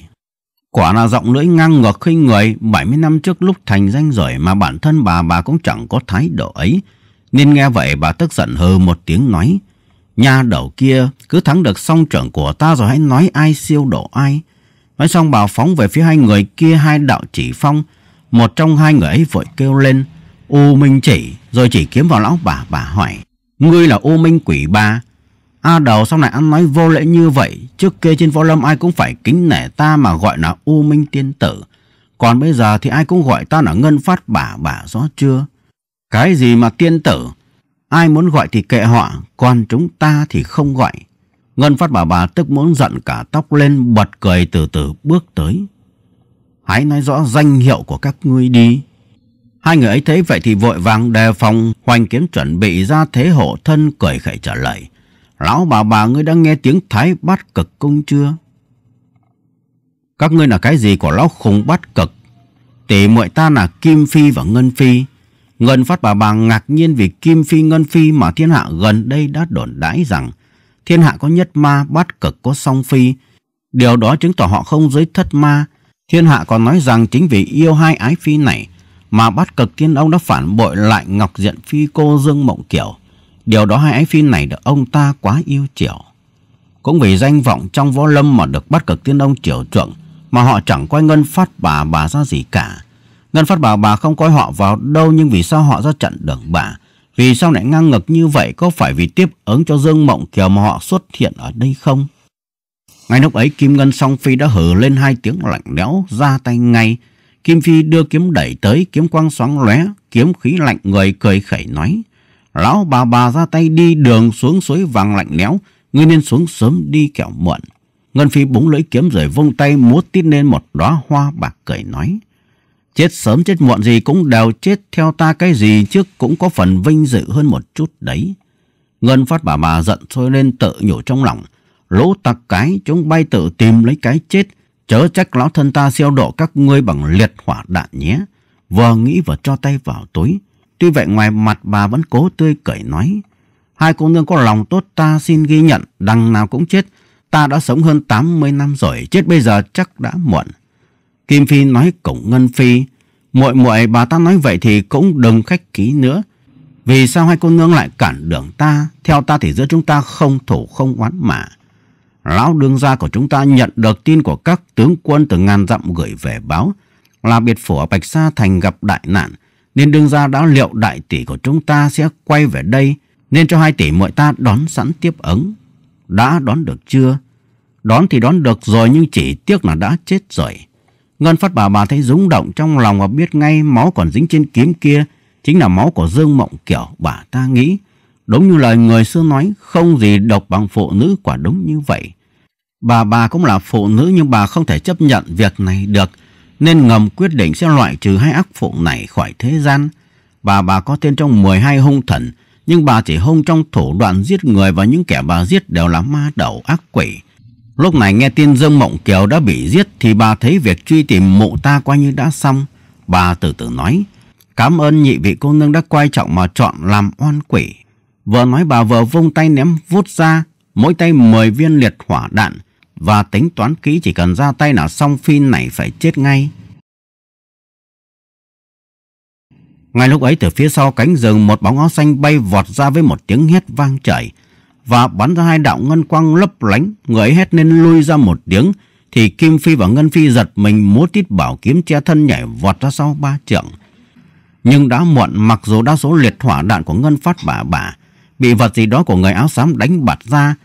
Quả là giọng lưỡi ngang ngược khinh người, 70 năm trước lúc thành danh rồi mà bản thân bà bà cũng chẳng có thái độ ấy. Nên nghe vậy bà tức giận hừ một tiếng nói, nhà đầu kia cứ thắng được song trưởng của ta rồi hãy nói ai siêu độ ai. Nói xong bà phóng về phía hai người kia hai đạo chỉ phong, một trong hai người ấy vội kêu lên U Minh chỉ Rồi chỉ kiếm vào lão bà bà hỏi Ngươi là U Minh quỷ ba A đầu sau này ăn nói vô lễ như vậy Trước kia trên võ lâm ai cũng phải kính nể ta Mà gọi là U Minh tiên tử Còn bây giờ thì ai cũng gọi ta là Ngân Phát bà bà rõ chưa Cái gì mà tiên tử Ai muốn gọi thì kệ họ Còn chúng ta thì không gọi Ngân Phát bà bà tức muốn giận cả tóc lên Bật cười từ từ bước tới hãy nói rõ danh hiệu của các ngươi đi. Hai người ấy thấy vậy thì vội vàng đề phòng, hoành kiếm chuẩn bị ra thế hộ thân cười khẩy trả lời. Lão bà bà ngươi đã nghe tiếng thái bát cực công chưa? Các ngươi là cái gì của lão khùng bát cực? Tỷ muội ta là Kim Phi và Ngân Phi. Ngân Phát bà bà ngạc nhiên vì Kim Phi Ngân Phi mà thiên hạ gần đây đã đồn đãi rằng thiên hạ có nhất ma bát cực có song phi. Điều đó chứng tỏ họ không giới thất ma Thiên hạ còn nói rằng chính vì yêu hai ái phi này mà bắt cực tiên ông đã phản bội lại Ngọc Diện Phi cô Dương Mộng Kiều. Điều đó hai ái phi này được ông ta quá yêu chiều. Cũng vì danh vọng trong võ lâm mà được bắt cực tiên ông chiều chuộng mà họ chẳng coi Ngân Phát bà bà ra gì cả. Ngân Phát bà bà không coi họ vào đâu nhưng vì sao họ ra trận đường bà? Vì sao lại ngang ngược như vậy có phải vì tiếp ứng cho Dương Mộng Kiều mà họ xuất hiện ở đây không? Ngay lúc ấy Kim Ngân song phi đã hử lên hai tiếng lạnh lẽo ra tay ngay. Kim Phi đưa kiếm đẩy tới, kiếm quang xoáng lóe, kiếm khí lạnh người cười khẩy nói. Lão bà bà ra tay đi đường xuống suối vàng lạnh lẽo, ngươi nên xuống sớm đi kẻo muộn. Ngân Phi búng lưỡi kiếm rồi vung tay múa tít lên một đóa hoa bạc cười nói. Chết sớm chết muộn gì cũng đều chết theo ta cái gì chứ cũng có phần vinh dự hơn một chút đấy. Ngân phát bà bà giận sôi lên tự nhủ trong lòng lũ tặc cái chúng bay tự tìm lấy cái chết, chớ trách lão thân ta siêu độ các ngươi bằng liệt hỏa đạn nhé. Vừa nghĩ vừa cho tay vào túi, tuy vậy ngoài mặt bà vẫn cố tươi cười nói, hai cô nương có lòng tốt ta xin ghi nhận, đằng nào cũng chết, ta đã sống hơn tám mươi năm rồi, chết bây giờ chắc đã muộn. Kim Phi nói cổng Ngân Phi, muội muội bà ta nói vậy thì cũng đừng khách khí nữa. Vì sao hai cô nương lại cản đường ta? Theo ta thì giữa chúng ta không thủ không oán mà lão đương gia của chúng ta nhận được tin của các tướng quân từ ngàn dặm gửi về báo là biệt phủ ở Bạch Sa Thành gặp đại nạn, nên đương gia đã liệu đại tỷ của chúng ta sẽ quay về đây, nên cho hai tỷ muội ta đón sẵn tiếp ứng. Đã đón được chưa? Đón thì đón được rồi nhưng chỉ tiếc là đã chết rồi. Ngân phát bà bà thấy rúng động trong lòng và biết ngay máu còn dính trên kiếm kia chính là máu của Dương Mộng Kiểu bà ta nghĩ. Đúng như lời người xưa nói, không gì độc bằng phụ nữ quả đúng như vậy. Bà bà cũng là phụ nữ nhưng bà không thể chấp nhận việc này được, nên ngầm quyết định sẽ loại trừ hai ác phụ này khỏi thế gian. Bà bà có tên trong 12 hung thần, nhưng bà chỉ hung trong thủ đoạn giết người và những kẻ bà giết đều là ma đầu ác quỷ. Lúc này nghe tin Dương Mộng Kiều đã bị giết thì bà thấy việc truy tìm mụ ta coi như đã xong. Bà từ từ nói, cảm ơn nhị vị cô nương đã quan trọng mà chọn làm oan quỷ. Vừa nói bà vừa vung tay ném vút ra, mỗi tay 10 viên liệt hỏa đạn, và tính toán kỹ chỉ cần ra tay là xong phi này phải chết ngay. Ngay lúc ấy từ phía sau cánh rừng một bóng áo xanh bay vọt ra với một tiếng hét vang trời và bắn ra hai đạo ngân quang lấp lánh. Người ấy hét nên lui ra một tiếng thì Kim Phi và Ngân Phi giật mình múa tít bảo kiếm che thân nhảy vọt ra sau ba trượng. Nhưng đã muộn mặc dù đa số liệt hỏa đạn của Ngân phát bả bả bị vật gì đó của người áo xám đánh bạt ra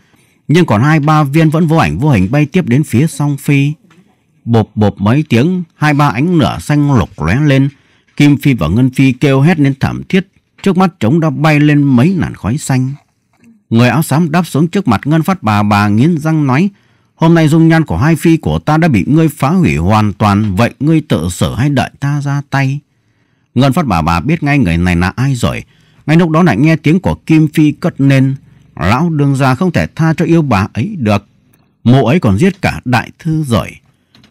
nhưng còn hai ba viên vẫn vô ảnh vô hình bay tiếp đến phía song phi. Bộp bộp mấy tiếng, hai ba ánh lửa xanh lục lóe lên. Kim phi và ngân phi kêu hét lên thảm thiết. Trước mắt chúng đã bay lên mấy làn khói xanh. Người áo xám đáp xuống trước mặt ngân phát bà bà nghiến răng nói. Hôm nay dung nhan của hai phi của ta đã bị ngươi phá hủy hoàn toàn. Vậy ngươi tự sở hay đợi ta ra tay? Ngân phát bà bà biết ngay người này là ai rồi. Ngay lúc đó lại nghe tiếng của Kim Phi cất lên lão đương gia không thể tha cho yêu bà ấy được. Mộ ấy còn giết cả đại thư rồi.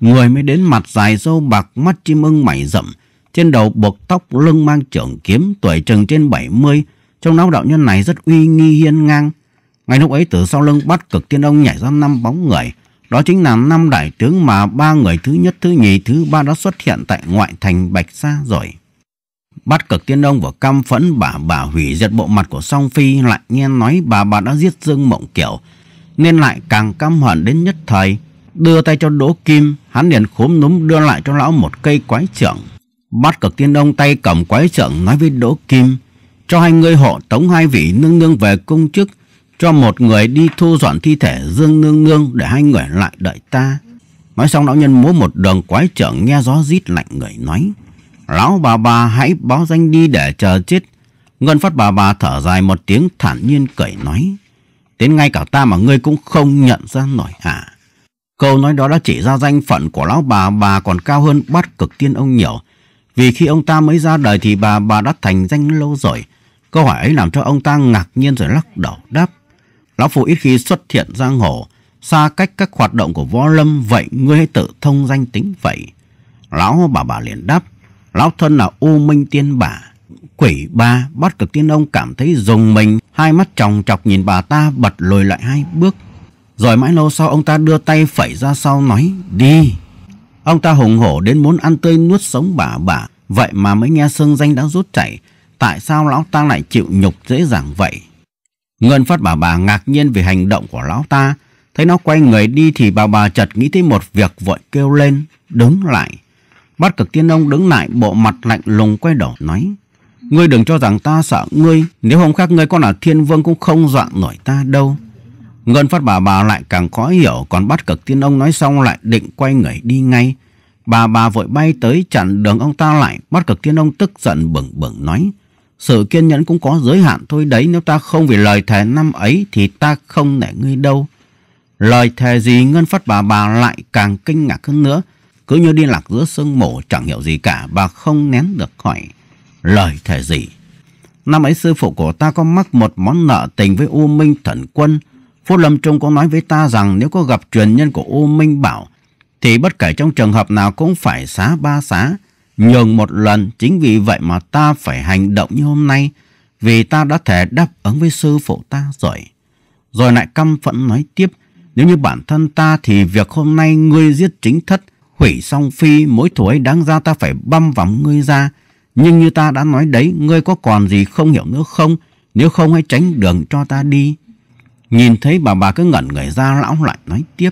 Người mới đến mặt dài râu bạc, mắt chim ưng mảy rậm, trên đầu buộc tóc lưng mang trưởng kiếm tuổi chừng trên 70. Trong lão đạo nhân này rất uy nghi hiên ngang. Ngay lúc ấy từ sau lưng bắt cực tiên ông nhảy ra năm bóng người. Đó chính là năm đại tướng mà ba người thứ nhất, thứ nhì, thứ ba đã xuất hiện tại ngoại thành Bạch Sa rồi. Bắt cực tiên đông và căm phẫn bà bà hủy diệt bộ mặt của Song Phi lại nghe nói bà bà đã giết Dương Mộng Kiểu. Nên lại càng căm hận đến nhất thời. Đưa tay cho Đỗ Kim, hắn liền khốm núm đưa lại cho lão một cây quái trưởng. Bắt cực tiên đông tay cầm quái trưởng nói với Đỗ Kim. Cho hai người họ tống hai vị nương nương về công chức. Cho một người đi thu dọn thi thể Dương nương nương để hai người lại đợi ta. Nói xong lão nhân múa một đường quái trưởng nghe gió rít lạnh người nói lão bà bà hãy báo danh đi để chờ chết. Ngân phát bà bà thở dài một tiếng thản nhiên cởi nói. Đến ngay cả ta mà ngươi cũng không nhận ra nổi hả? Câu nói đó đã chỉ ra danh phận của lão bà bà còn cao hơn bát cực tiên ông nhiều. Vì khi ông ta mới ra đời thì bà bà đã thành danh lâu rồi. Câu hỏi ấy làm cho ông ta ngạc nhiên rồi lắc đầu đáp. Lão Phu ít khi xuất hiện giang hồ, xa cách các hoạt động của võ lâm vậy ngươi hãy tự thông danh tính vậy. Lão bà bà liền đáp. Lão thân là U Minh Tiên Bà. Quỷ ba bắt cực tiên ông cảm thấy rùng mình, hai mắt tròng trọc nhìn bà ta bật lùi lại hai bước. Rồi mãi lâu sau ông ta đưa tay phẩy ra sau nói đi. Ông ta hùng hổ đến muốn ăn tươi nuốt sống bà bà. Vậy mà mới nghe sương danh đã rút chảy. Tại sao lão ta lại chịu nhục dễ dàng vậy? Ngân phát bà bà ngạc nhiên vì hành động của lão ta. Thấy nó quay người đi thì bà bà chợt nghĩ tới một việc vội kêu lên. Đứng lại. Bát cực tiên ông đứng lại bộ mặt lạnh lùng quay đầu nói. Ngươi đừng cho rằng ta sợ ngươi, nếu không khác ngươi con là thiên vương cũng không dọa nổi ta đâu. Ngân phát bà bà lại càng khó hiểu, còn bát cực tiên ông nói xong lại định quay người đi ngay. Bà bà vội bay tới chặn đường ông ta lại, bát cực tiên ông tức giận bừng bừng nói. Sự kiên nhẫn cũng có giới hạn thôi đấy, nếu ta không vì lời thề năm ấy thì ta không nể ngươi đâu. Lời thề gì Ngân phát bà bà lại càng kinh ngạc hơn nữa cứ như đi lạc giữa sương mù chẳng hiểu gì cả và không nén được hỏi lời thề gì. Năm ấy sư phụ của ta có mắc một món nợ tình với U Minh Thần Quân. phu Lâm Trung có nói với ta rằng nếu có gặp truyền nhân của U Minh Bảo thì bất kể trong trường hợp nào cũng phải xá ba xá, nhường một lần. Chính vì vậy mà ta phải hành động như hôm nay vì ta đã thể đáp ứng với sư phụ ta rồi. Rồi lại căm phẫn nói tiếp, nếu như bản thân ta thì việc hôm nay ngươi giết chính thất hủy xong phi mỗi thủ ấy đáng ra ta phải băm vòng ngươi ra. Nhưng như ta đã nói đấy, ngươi có còn gì không hiểu nữa không? Nếu không hãy tránh đường cho ta đi. Nhìn thấy bà bà cứ ngẩn người ra lão lại nói tiếp.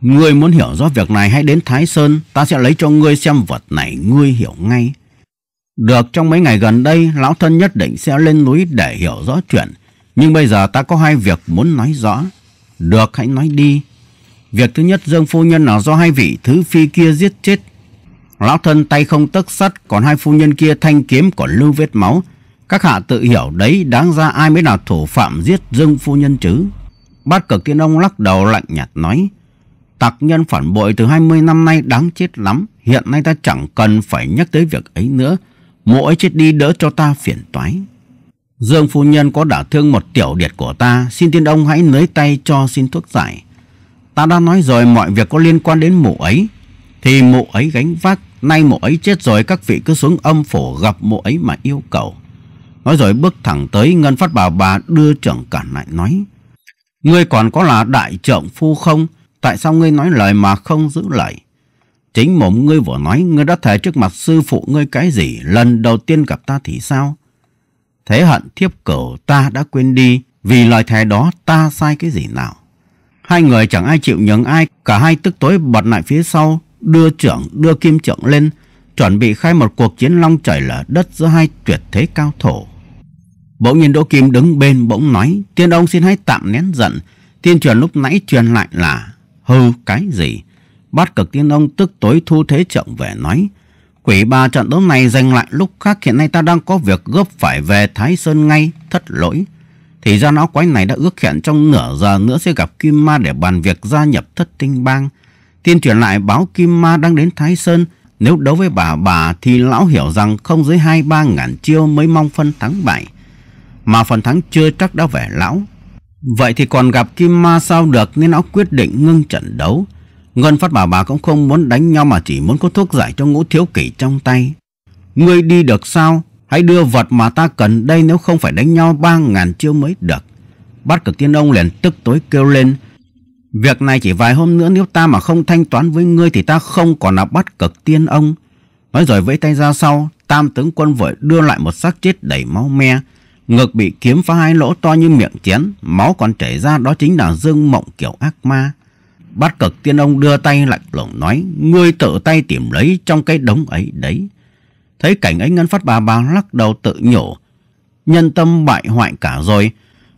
Ngươi muốn hiểu rõ việc này hãy đến Thái Sơn, ta sẽ lấy cho ngươi xem vật này, ngươi hiểu ngay. Được trong mấy ngày gần đây, lão thân nhất định sẽ lên núi để hiểu rõ chuyện. Nhưng bây giờ ta có hai việc muốn nói rõ. Được hãy nói đi. Việc thứ nhất Dương phu nhân là do hai vị thứ phi kia giết chết. Lão thân tay không tấc sắt, còn hai phu nhân kia thanh kiếm còn lưu vết máu. Các hạ tự hiểu đấy đáng ra ai mới là thủ phạm giết Dương phu nhân chứ. Bát cực tiên ông lắc đầu lạnh nhạt nói. Tặc nhân phản bội từ hai mươi năm nay đáng chết lắm. Hiện nay ta chẳng cần phải nhắc tới việc ấy nữa. Mộ ấy chết đi đỡ cho ta phiền toái. Dương phu nhân có đả thương một tiểu điệt của ta. Xin tiên ông hãy nới tay cho xin thuốc giải. Ta đã nói rồi mọi việc có liên quan đến mụ ấy Thì mụ ấy gánh vác Nay mụ ấy chết rồi các vị cứ xuống âm phủ gặp mụ ấy mà yêu cầu Nói rồi bước thẳng tới Ngân phát bảo bà đưa trưởng cản lại nói Ngươi còn có là đại trưởng phu không Tại sao ngươi nói lời mà không giữ lời Chính mồm ngươi vừa nói Ngươi đã thề trước mặt sư phụ ngươi cái gì Lần đầu tiên gặp ta thì sao Thế hận thiếp cửu ta đã quên đi Vì lời thề đó ta sai cái gì nào Hai người chẳng ai chịu nhường ai, cả hai tức tối bật lại phía sau, đưa trưởng, đưa kim trưởng lên, chuẩn bị khai một cuộc chiến long chảy lở đất giữa hai tuyệt thế cao thủ. Bỗng nhìn Đỗ Kim đứng bên bỗng nói, tiên ông xin hãy tạm nén giận, tiên truyền lúc nãy truyền lại là hư cái gì. Bát cực tiên ông tức tối thu thế trọng về nói, quỷ ba trận đấu này giành lại lúc khác hiện nay ta đang có việc gấp phải về Thái Sơn ngay, thất lỗi thì ra não quái này đã ước hẹn trong nửa giờ nữa sẽ gặp Kim Ma để bàn việc gia nhập thất tinh bang. Tiên truyền lại báo Kim Ma đang đến Thái Sơn, nếu đấu với bà bà thì lão hiểu rằng không dưới hai ba ngàn chiêu mới mong phân thắng bại. Mà phần thắng chưa chắc đã về lão. Vậy thì còn gặp Kim Ma sao được nên lão quyết định ngưng trận đấu. Ngân phát bà bà cũng không muốn đánh nhau mà chỉ muốn có thuốc giải cho ngũ thiếu kỷ trong tay. Ngươi đi được sao? Hãy đưa vật mà ta cần đây nếu không phải đánh nhau ba ngàn chiêu mới được. Bát cực tiên ông liền tức tối kêu lên. Việc này chỉ vài hôm nữa nếu ta mà không thanh toán với ngươi thì ta không còn là bắt cực tiên ông. Nói rồi vẫy tay ra sau, tam tướng quân vội đưa lại một xác chết đầy máu me. Ngực bị kiếm phá hai lỗ to như miệng chén, máu còn chảy ra đó chính là dương mộng kiểu ác ma. Bát cực tiên ông đưa tay lạnh lùng nói, ngươi tự tay tìm lấy trong cái đống ấy đấy. Thấy cảnh ấy Ngân Phát bà bà lắc đầu tự nhủ. Nhân tâm bại hoại cả rồi.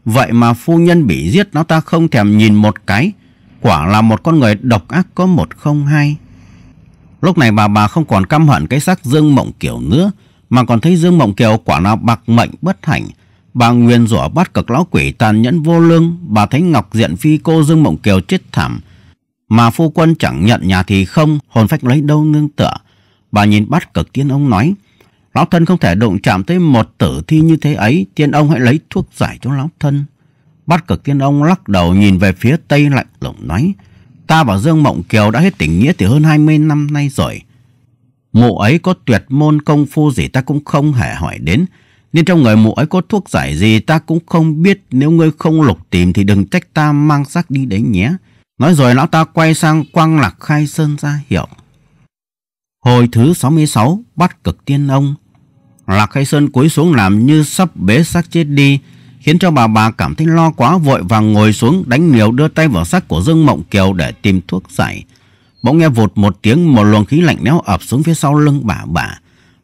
Vậy mà phu nhân bị giết nó ta không thèm nhìn một cái. Quả là một con người độc ác có một không hai. Lúc này bà bà không còn căm hận cái xác Dương Mộng Kiều nữa. Mà còn thấy Dương Mộng Kiều quả nào bạc mệnh bất hạnh. Bà nguyên rủa bắt cực lão quỷ tàn nhẫn vô lương. Bà thấy Ngọc Diện Phi cô Dương Mộng Kiều chết thảm. Mà phu quân chẳng nhận nhà thì không, hồn phách lấy đâu nương tựa. Bà nhìn bắt cực tiên ông nói, lão thân không thể đụng chạm tới một tử thi như thế ấy, tiên ông hãy lấy thuốc giải cho lão thân. Bắt cực tiên ông lắc đầu nhìn về phía tây lạnh lùng nói, ta và Dương Mộng Kiều đã hết tình nghĩa từ hơn hai mươi năm nay rồi. Mụ ấy có tuyệt môn công phu gì ta cũng không hề hỏi đến, nên trong người mụ ấy có thuốc giải gì ta cũng không biết, nếu ngươi không lục tìm thì đừng trách ta mang xác đi đấy nhé. Nói rồi lão ta quay sang quang lạc khai sơn ra hiệu. Hồi thứ 66 bắt cực tiên ông Lạc Khai Sơn cúi xuống làm như sắp bế xác chết đi Khiến cho bà bà cảm thấy lo quá vội vàng ngồi xuống đánh liều đưa tay vào xác của Dương Mộng Kiều để tìm thuốc giải Bỗng nghe vụt một tiếng một luồng khí lạnh néo ập xuống phía sau lưng bà bà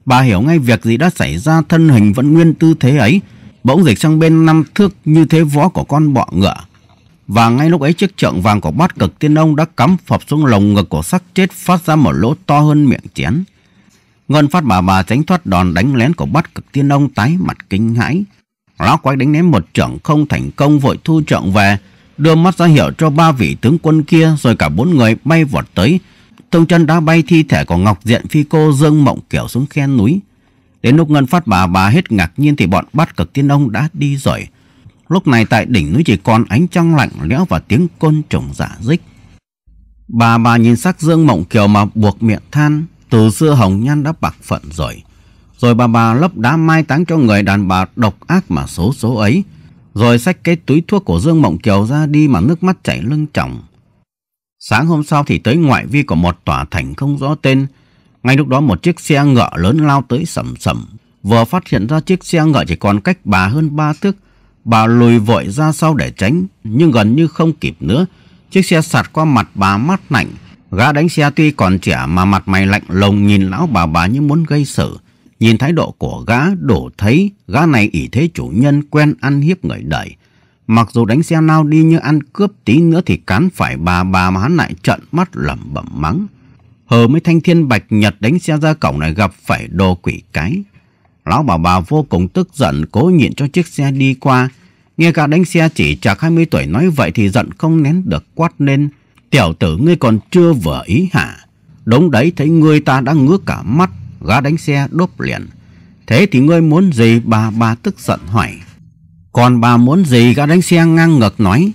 Bà hiểu ngay việc gì đã xảy ra thân hình vẫn nguyên tư thế ấy Bỗng dịch sang bên năm thước như thế võ của con bọ ngựa và ngay lúc ấy chiếc trượng vàng của bát cực tiên ông đã cắm phập xuống lồng ngực của sắc chết phát ra một lỗ to hơn miệng chén. Ngân phát bà bà tránh thoát đòn đánh lén của bát cực tiên ông tái mặt kinh hãi. Lão quái đánh ném một trượng không thành công vội thu trượng về, đưa mắt ra hiệu cho ba vị tướng quân kia rồi cả bốn người bay vọt tới. tông chân đã bay thi thể của Ngọc Diện Phi Cô Dương Mộng Kiểu xuống khe núi. Đến lúc Ngân phát bà bà hết ngạc nhiên thì bọn bát cực tiên ông đã đi rồi lúc này tại đỉnh núi chỉ còn ánh trăng lạnh lẽo và tiếng côn trùng giả dích. Bà bà nhìn sắc Dương Mộng Kiều mà buộc miệng than, từ xưa Hồng Nhan đã bạc phận rồi. Rồi bà bà lấp đá mai táng cho người đàn bà độc ác mà số số ấy. Rồi xách cái túi thuốc của Dương Mộng Kiều ra đi mà nước mắt chảy lưng tròng. Sáng hôm sau thì tới ngoại vi của một tòa thành không rõ tên. Ngay lúc đó một chiếc xe ngựa lớn lao tới sầm sầm. Vừa phát hiện ra chiếc xe ngựa chỉ còn cách bà hơn ba thước Bà lùi vội ra sau để tránh, nhưng gần như không kịp nữa. Chiếc xe sạt qua mặt bà mát lạnh. Gã đánh xe tuy còn trẻ mà mặt mày lạnh lùng nhìn lão bà bà như muốn gây sự. Nhìn thái độ của gã đổ thấy gã này ỷ thế chủ nhân quen ăn hiếp người đời Mặc dù đánh xe nao đi như ăn cướp tí nữa thì cán phải bà bà mà hắn lại trợn mắt lẩm bẩm mắng. Hờ mấy thanh thiên bạch nhật đánh xe ra cổng này gặp phải đồ quỷ cái. Lão bà bà vô cùng tức giận cố nhịn cho chiếc xe đi qua. Nghe cả đánh xe chỉ chạc 20 tuổi nói vậy thì giận không nén được quát lên. Tiểu tử ngươi còn chưa vừa ý hả? Đúng đấy thấy người ta đã ngước cả mắt. Gã đánh xe đốt liền. Thế thì ngươi muốn gì bà bà tức giận hỏi. Còn bà muốn gì gã đánh xe ngang ngược nói.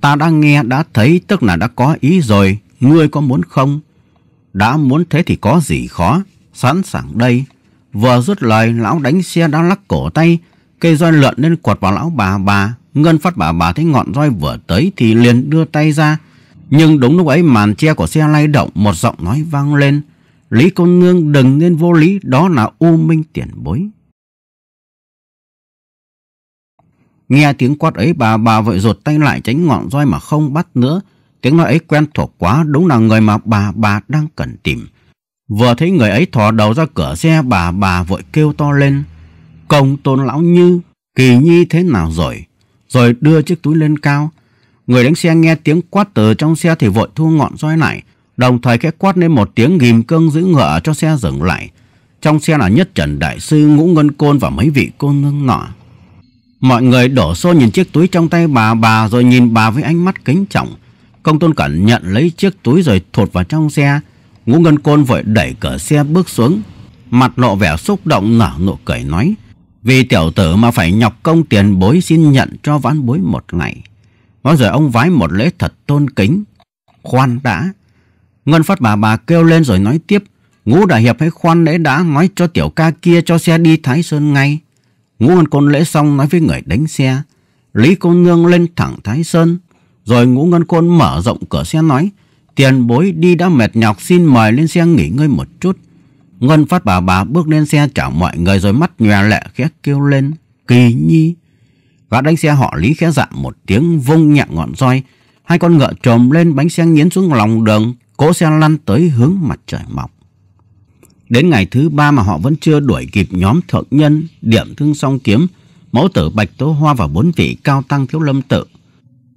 Ta đã nghe đã thấy tức là đã có ý rồi. Ngươi có muốn không? Đã muốn thế thì có gì khó. Sẵn sàng đây. Vừa rút lời, lão đánh xe đã lắc cổ tay, cây roi lượn lên quật vào lão bà bà. Ngân phát bà bà thấy ngọn roi vừa tới thì liền đưa tay ra. Nhưng đúng lúc ấy màn che của xe lay động, một giọng nói vang lên. Lý cô nương đừng nên vô lý, đó là U Minh tiền bối. Nghe tiếng quát ấy bà bà vội rụt tay lại tránh ngọn roi mà không bắt nữa. Tiếng nói ấy quen thuộc quá đúng là người mà bà bà đang cần tìm. Vừa thấy người ấy thò đầu ra cửa xe bà bà vội kêu to lên. Công tôn lão như, kỳ nhi thế nào rồi? Rồi đưa chiếc túi lên cao. Người đánh xe nghe tiếng quát từ trong xe thì vội thu ngọn roi lại. Đồng thời khẽ quát lên một tiếng ghim cương giữ ngựa cho xe dừng lại. Trong xe là nhất trần đại sư ngũ ngân côn và mấy vị cô nương nọ. Mọi người đổ xô nhìn chiếc túi trong tay bà bà rồi nhìn bà với ánh mắt kính trọng. Công tôn cẩn nhận lấy chiếc túi rồi thụt vào trong xe. Ngũ Ngân Côn vội đẩy cửa xe bước xuống Mặt lộ vẻ xúc động nở nụ cười nói Vì tiểu tử mà phải nhọc công tiền bối xin nhận cho ván bối một ngày Nói rồi ông vái một lễ thật tôn kính Khoan đã Ngân phát bà bà kêu lên rồi nói tiếp Ngũ đại hiệp hãy khoan lễ đã nói cho tiểu ca kia cho xe đi Thái Sơn ngay Ngũ Ngân Côn lễ xong nói với người đánh xe Lý cô nương lên thẳng Thái Sơn Rồi Ngũ Ngân Côn mở rộng cửa xe nói Tiền bối đi đã mệt nhọc xin mời lên xe nghỉ ngơi một chút. Ngân phát bà bà bước lên xe chào mọi người rồi mắt nhòe lệ khẽ kêu lên. Kỳ nhi. Gã đánh xe họ lý khẽ dặn một tiếng vung nhẹ ngọn roi. Hai con ngựa trồm lên bánh xe nghiến xuống lòng đường. Cỗ xe lăn tới hướng mặt trời mọc. Đến ngày thứ ba mà họ vẫn chưa đuổi kịp nhóm thượng nhân, điểm thương song kiếm, mẫu tử Bạch Tố Hoa và bốn vị cao tăng thiếu lâm tự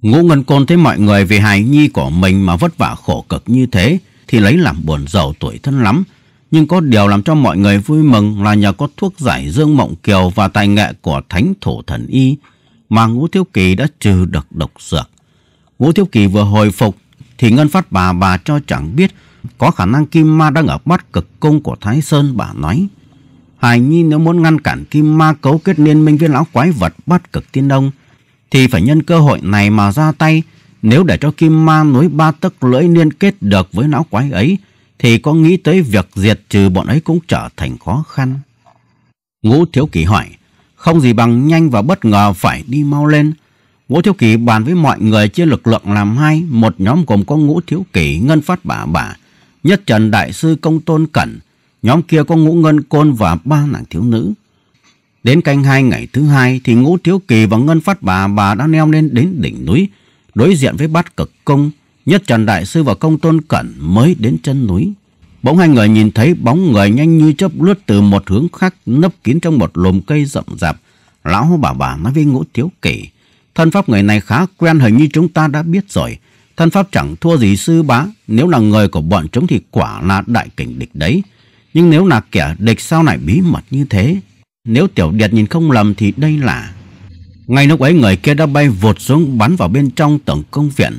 Ngũ Ngân Côn thấy mọi người vì hài nhi của mình mà vất vả khổ cực như thế thì lấy làm buồn giàu tuổi thân lắm. Nhưng có điều làm cho mọi người vui mừng là nhờ có thuốc giải Dương Mộng Kiều và tài nghệ của Thánh Thổ Thần Y mà Ngũ Thiếu Kỳ đã trừ được độc dược. Ngũ Thiếu Kỳ vừa hồi phục thì Ngân Phát bà bà cho chẳng biết có khả năng Kim Ma đang ở bát cực cung của Thái Sơn bà nói. Hài Nhi nếu muốn ngăn cản Kim Ma cấu kết liên minh với lão quái vật bát cực tiên đông thì phải nhân cơ hội này mà ra tay. Nếu để cho kim ma nối ba tấc lưỡi liên kết được với não quái ấy, thì có nghĩ tới việc diệt trừ bọn ấy cũng trở thành khó khăn. Ngũ Thiếu Kỳ hỏi, không gì bằng nhanh và bất ngờ phải đi mau lên. Ngũ Thiếu Kỳ bàn với mọi người chia lực lượng làm hai, một nhóm gồm có Ngũ Thiếu Kỳ, Ngân Phát Bả Bả, Nhất Trần Đại Sư Công Tôn Cẩn, nhóm kia có Ngũ Ngân Côn và ba nàng thiếu nữ. Đến canh hai ngày thứ hai thì Ngũ Thiếu Kỳ và Ngân Phát Bà bà đã neo lên đến đỉnh núi, đối diện với bát cực công, nhất trần đại sư và công tôn cẩn mới đến chân núi. Bỗng hai người nhìn thấy bóng người nhanh như chớp lướt từ một hướng khác nấp kín trong một lùm cây rậm rạp. Lão bà bà nói với Ngũ Thiếu Kỳ, thân pháp người này khá quen hình như chúng ta đã biết rồi. Thân pháp chẳng thua gì sư bá, nếu là người của bọn chúng thì quả là đại kình địch đấy. Nhưng nếu là kẻ địch sao lại bí mật như thế? Nếu Tiểu Điệt nhìn không lầm thì đây là... Ngay lúc ấy người kia đã bay vụt xuống bắn vào bên trong tổng công viện.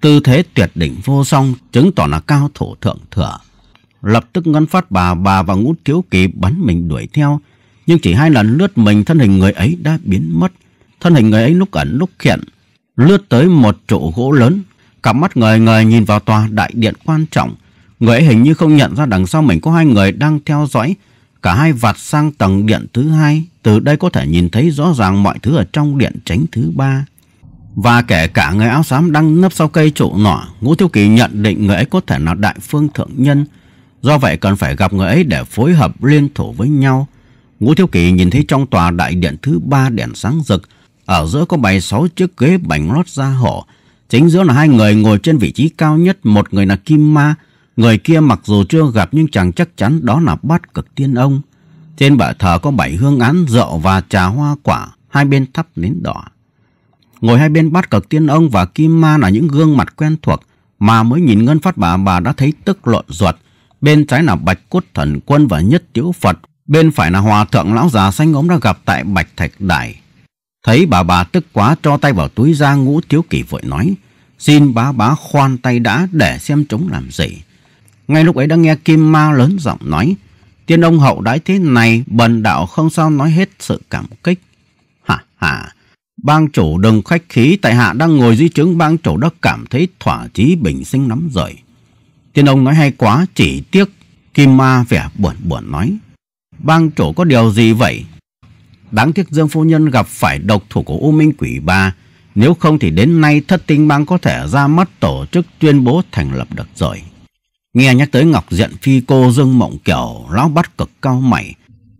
Tư thế tuyệt đỉnh vô song chứng tỏ là cao thủ thượng thừa. Lập tức ngân phát bà bà và ngũ thiếu kỳ bắn mình đuổi theo. Nhưng chỉ hai lần lướt mình thân hình người ấy đã biến mất. Thân hình người ấy lúc ẩn lúc hiện. Lướt tới một trụ gỗ lớn. Cả mắt người người nhìn vào tòa đại điện quan trọng. Người ấy hình như không nhận ra đằng sau mình có hai người đang theo dõi Cả hai vạt sang tầng điện thứ hai, từ đây có thể nhìn thấy rõ ràng mọi thứ ở trong điện tránh thứ ba. Và kể cả người áo xám đang nấp sau cây trụ nọ, Ngũ thiếu Kỳ nhận định người ấy có thể là đại phương thượng nhân. Do vậy cần phải gặp người ấy để phối hợp liên thủ với nhau. Ngũ thiếu Kỳ nhìn thấy trong tòa đại điện thứ ba đèn sáng rực, ở giữa có bày sáu chiếc ghế bành lót da hổ. Chính giữa là hai người ngồi trên vị trí cao nhất, một người là Kim Ma, Người kia mặc dù chưa gặp nhưng chàng chắc chắn đó là bát cực tiên ông. Trên bệ thờ có bảy hương án rượu và trà hoa quả, hai bên thắp nến đỏ. Ngồi hai bên bát cực tiên ông và kim ma là những gương mặt quen thuộc mà mới nhìn ngân phát bà bà đã thấy tức lộn ruột. Bên trái là bạch cốt thần quân và nhất tiểu Phật, bên phải là hòa thượng lão già xanh ốm đã gặp tại bạch thạch đài. Thấy bà bà tức quá cho tay vào túi ra ngũ tiếu kỷ vội nói, xin bá bá khoan tay đã để xem chúng làm gì. Ngay lúc ấy đã nghe Kim Ma lớn giọng nói, tiên ông hậu đãi thế này, bần đạo không sao nói hết sự cảm kích. Hả hả, bang chủ đừng khách khí, tại hạ đang ngồi dưới chứng bang chủ đã cảm thấy thỏa chí bình sinh lắm rồi. Tiên ông nói hay quá, chỉ tiếc, Kim Ma vẻ buồn buồn nói. Bang chủ có điều gì vậy? Đáng tiếc Dương Phu Nhân gặp phải độc thủ của U Minh Quỷ Ba, nếu không thì đến nay thất tinh bang có thể ra mắt tổ chức tuyên bố thành lập được rồi. Nghe nhắc tới Ngọc Diện Phi cô Dương Mộng Kiểu, lão bắt cực cao mày.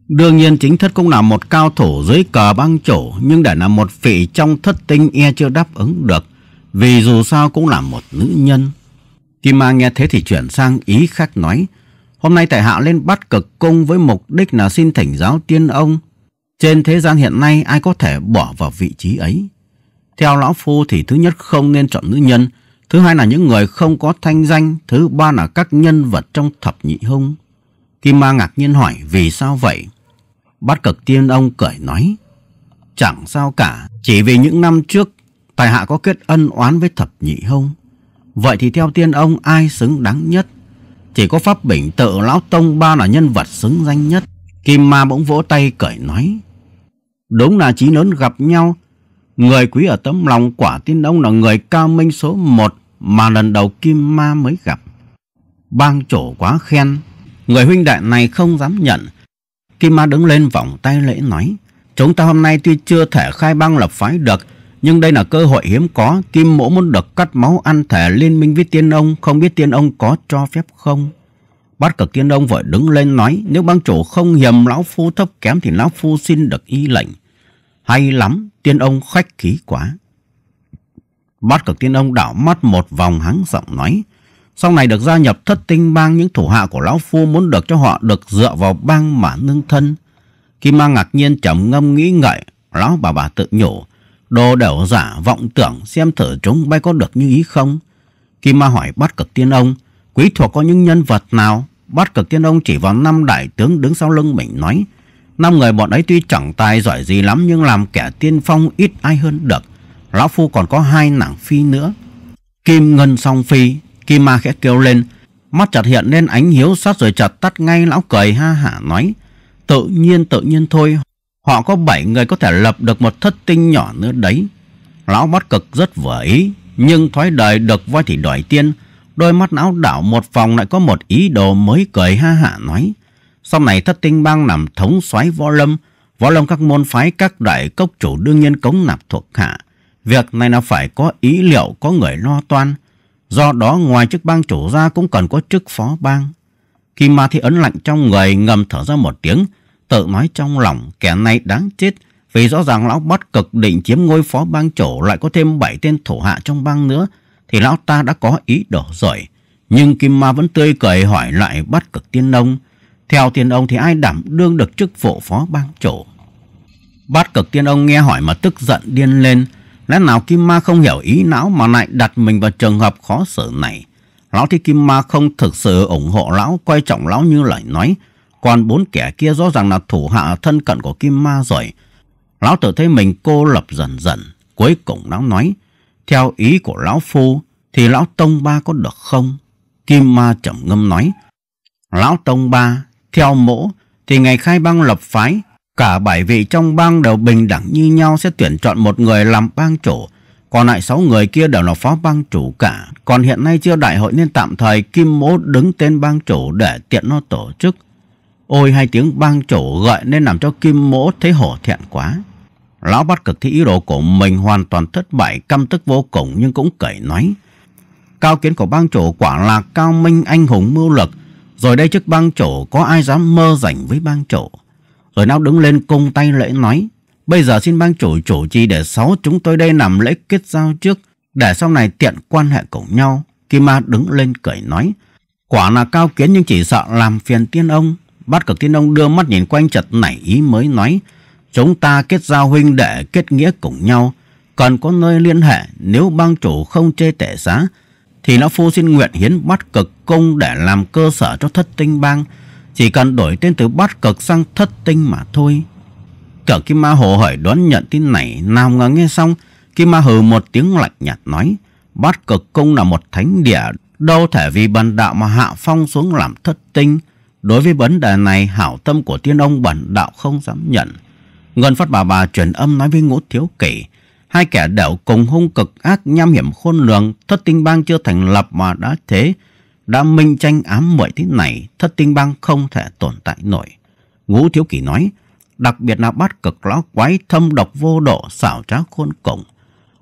Đương nhiên chính thất cũng là một cao thủ dưới cờ băng chủ, nhưng để là một vị trong thất tinh e chưa đáp ứng được, vì dù sao cũng là một nữ nhân. Kim Ma nghe thế thì chuyển sang ý khác nói, hôm nay tại hạ lên bắt cực cung với mục đích là xin thỉnh giáo tiên ông. Trên thế gian hiện nay ai có thể bỏ vào vị trí ấy? Theo lão phu thì thứ nhất không nên chọn nữ nhân, Thứ hai là những người không có thanh danh. Thứ ba là các nhân vật trong thập nhị hung. Kim Ma ngạc nhiên hỏi vì sao vậy? Bát cực tiên ông cười nói. Chẳng sao cả. Chỉ vì những năm trước Tài hạ có kết ân oán với thập nhị hung. Vậy thì theo tiên ông ai xứng đáng nhất? Chỉ có Pháp Bình tự Lão Tông Ba là nhân vật xứng danh nhất. Kim Ma bỗng vỗ tay cởi nói. Đúng là chí lớn gặp nhau. Người quý ở tấm lòng quả tiên ông là người cao minh số một mà lần đầu Kim Ma mới gặp. Bang chủ quá khen, người huynh đệ này không dám nhận. Kim Ma đứng lên vòng tay lễ nói, chúng ta hôm nay tuy chưa thể khai bang lập phái được, nhưng đây là cơ hội hiếm có, Kim Mỗ muốn được cắt máu ăn thẻ liên minh với tiên ông, không biết tiên ông có cho phép không? Bát cực tiên ông vội đứng lên nói, nếu bang chủ không hiềm lão phu thấp kém thì lão phu xin được y lệnh. Hay lắm, tiên ông khách khí quá. Bát cực tiên ông đảo mắt một vòng hắng giọng nói. Sau này được gia nhập thất tinh bang những thủ hạ của Lão Phu muốn được cho họ được dựa vào bang mà nương thân. Kim Ma ngạc nhiên trầm ngâm nghĩ ngợi, Lão bà bà tự nhủ. Đồ đều giả vọng tưởng xem thử chúng bay có được như ý không. Kim Ma hỏi bát cực tiên ông, quý thuộc có những nhân vật nào? Bát cực tiên ông chỉ vào năm đại tướng đứng sau lưng mình nói. Năm người bọn ấy tuy chẳng tài giỏi gì lắm nhưng làm kẻ tiên phong ít ai hơn được. Lão Phu còn có hai nàng phi nữa. Kim Ngân song phi, Kim Ma khẽ kêu lên. Mắt chặt hiện lên ánh hiếu sát rồi chặt tắt ngay lão cười ha hả nói. Tự nhiên tự nhiên thôi, họ có bảy người có thể lập được một thất tinh nhỏ nữa đấy. Lão bắt cực rất vừa ý, nhưng thoái đời được voi thì đòi tiên. Đôi mắt lão đảo một vòng lại có một ý đồ mới cười ha hả nói. Sau này thất tinh bang nằm thống xoáy võ lâm, võ lâm các môn phái các đại cốc chủ đương nhiên cống nạp thuộc hạ. Việc này là phải có ý liệu có người lo toan. Do đó ngoài chức bang chủ ra cũng cần có chức phó bang. Khi ma thi ấn lạnh trong người ngầm thở ra một tiếng, tự nói trong lòng kẻ này đáng chết vì rõ ràng lão bắt cực định chiếm ngôi phó bang chủ lại có thêm bảy tên thủ hạ trong bang nữa thì lão ta đã có ý đồ rồi. Nhưng Kim Ma vẫn tươi cười hỏi lại bắt cực tiên ông. Theo tiên ông thì ai đảm đương được chức vụ phó bang chủ? Bát cực tiên ông nghe hỏi mà tức giận điên lên. Lẽ nào Kim Ma không hiểu ý lão mà lại đặt mình vào trường hợp khó xử này? Lão thấy Kim Ma không thực sự ủng hộ lão, quan trọng lão như lời nói. Còn bốn kẻ kia rõ ràng là thủ hạ thân cận của Kim Ma rồi. Lão tự thấy mình cô lập dần dần. Cuối cùng lão nói, theo ý của lão phu thì lão Tông Ba có được không? Kim Ma trầm ngâm nói, lão Tông Ba, theo mỗ thì ngày khai băng lập phái Cả bảy vị trong bang đều bình đẳng như nhau sẽ tuyển chọn một người làm bang chủ. Còn lại sáu người kia đều là phó bang chủ cả. Còn hiện nay chưa đại hội nên tạm thời Kim Mố đứng tên bang chủ để tiện nó tổ chức. Ôi hai tiếng bang chủ gọi nên làm cho Kim Mỗ thấy hổ thẹn quá. Lão bắt cực thấy ý đồ của mình hoàn toàn thất bại, căm tức vô cùng nhưng cũng cởi nói. Cao kiến của bang chủ quả là cao minh anh hùng mưu lực. Rồi đây chức bang chủ có ai dám mơ rảnh với bang chủ. Rồi nó đứng lên cung tay lễ nói. Bây giờ xin bang chủ chủ trì để sáu chúng tôi đây làm lễ kết giao trước. Để sau này tiện quan hệ cùng nhau. Kim Ma đứng lên cười nói. Quả là cao kiến nhưng chỉ sợ làm phiền tiên ông. Bắt cực tiên ông đưa mắt nhìn quanh chật nảy ý mới nói. Chúng ta kết giao huynh đệ kết nghĩa cùng nhau. Còn có nơi liên hệ nếu bang chủ không chê tệ giá thì lão phu xin nguyện hiến bắt cực cung để làm cơ sở cho thất tinh bang chỉ cần đổi tên từ bát cực sang thất tinh mà thôi. Cở Kim Ma hồ hởi đoán nhận tin này, nào ngờ nghe xong, Kim Ma hừ một tiếng lạnh nhạt nói, bát cực cung là một thánh địa, đâu thể vì bần đạo mà hạ phong xuống làm thất tinh. Đối với vấn đề này, hảo tâm của tiên ông bần đạo không dám nhận. Ngân phát bà bà truyền âm nói với ngũ thiếu kỷ, hai kẻ đều cùng hung cực ác nham hiểm khôn lường, thất tinh bang chưa thành lập mà đã thế, đã minh tranh ám muội thế này, thất tinh băng không thể tồn tại nổi. Ngũ Thiếu Kỳ nói, đặc biệt là bát cực lão quái thâm độc vô độ xảo trá khôn cổng.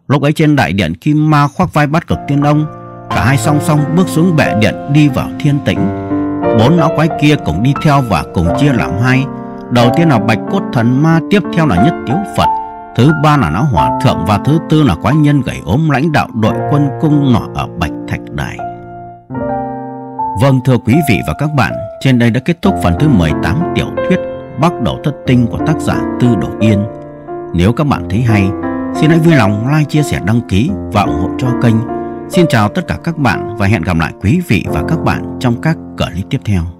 Lúc ấy trên đại điện Kim Ma khoác vai bát cực tiên ông, cả hai song song bước xuống bệ điện đi vào thiên tĩnh. Bốn lão quái kia cùng đi theo và cùng chia làm hai. Đầu tiên là bạch cốt thần ma, tiếp theo là nhất tiếu Phật, thứ ba là lão hỏa thượng và thứ tư là quái nhân gầy ốm lãnh đạo đội quân cung nọ ở bạch thạch đài. Vâng thưa quý vị và các bạn, trên đây đã kết thúc phần thứ 18 tiểu thuyết Bắc Đầu Thất Tinh của tác giả Tư Đồ Yên. Nếu các bạn thấy hay, xin hãy vui lòng like, chia sẻ, đăng ký và ủng hộ cho kênh. Xin chào tất cả các bạn và hẹn gặp lại quý vị và các bạn trong các clip tiếp theo.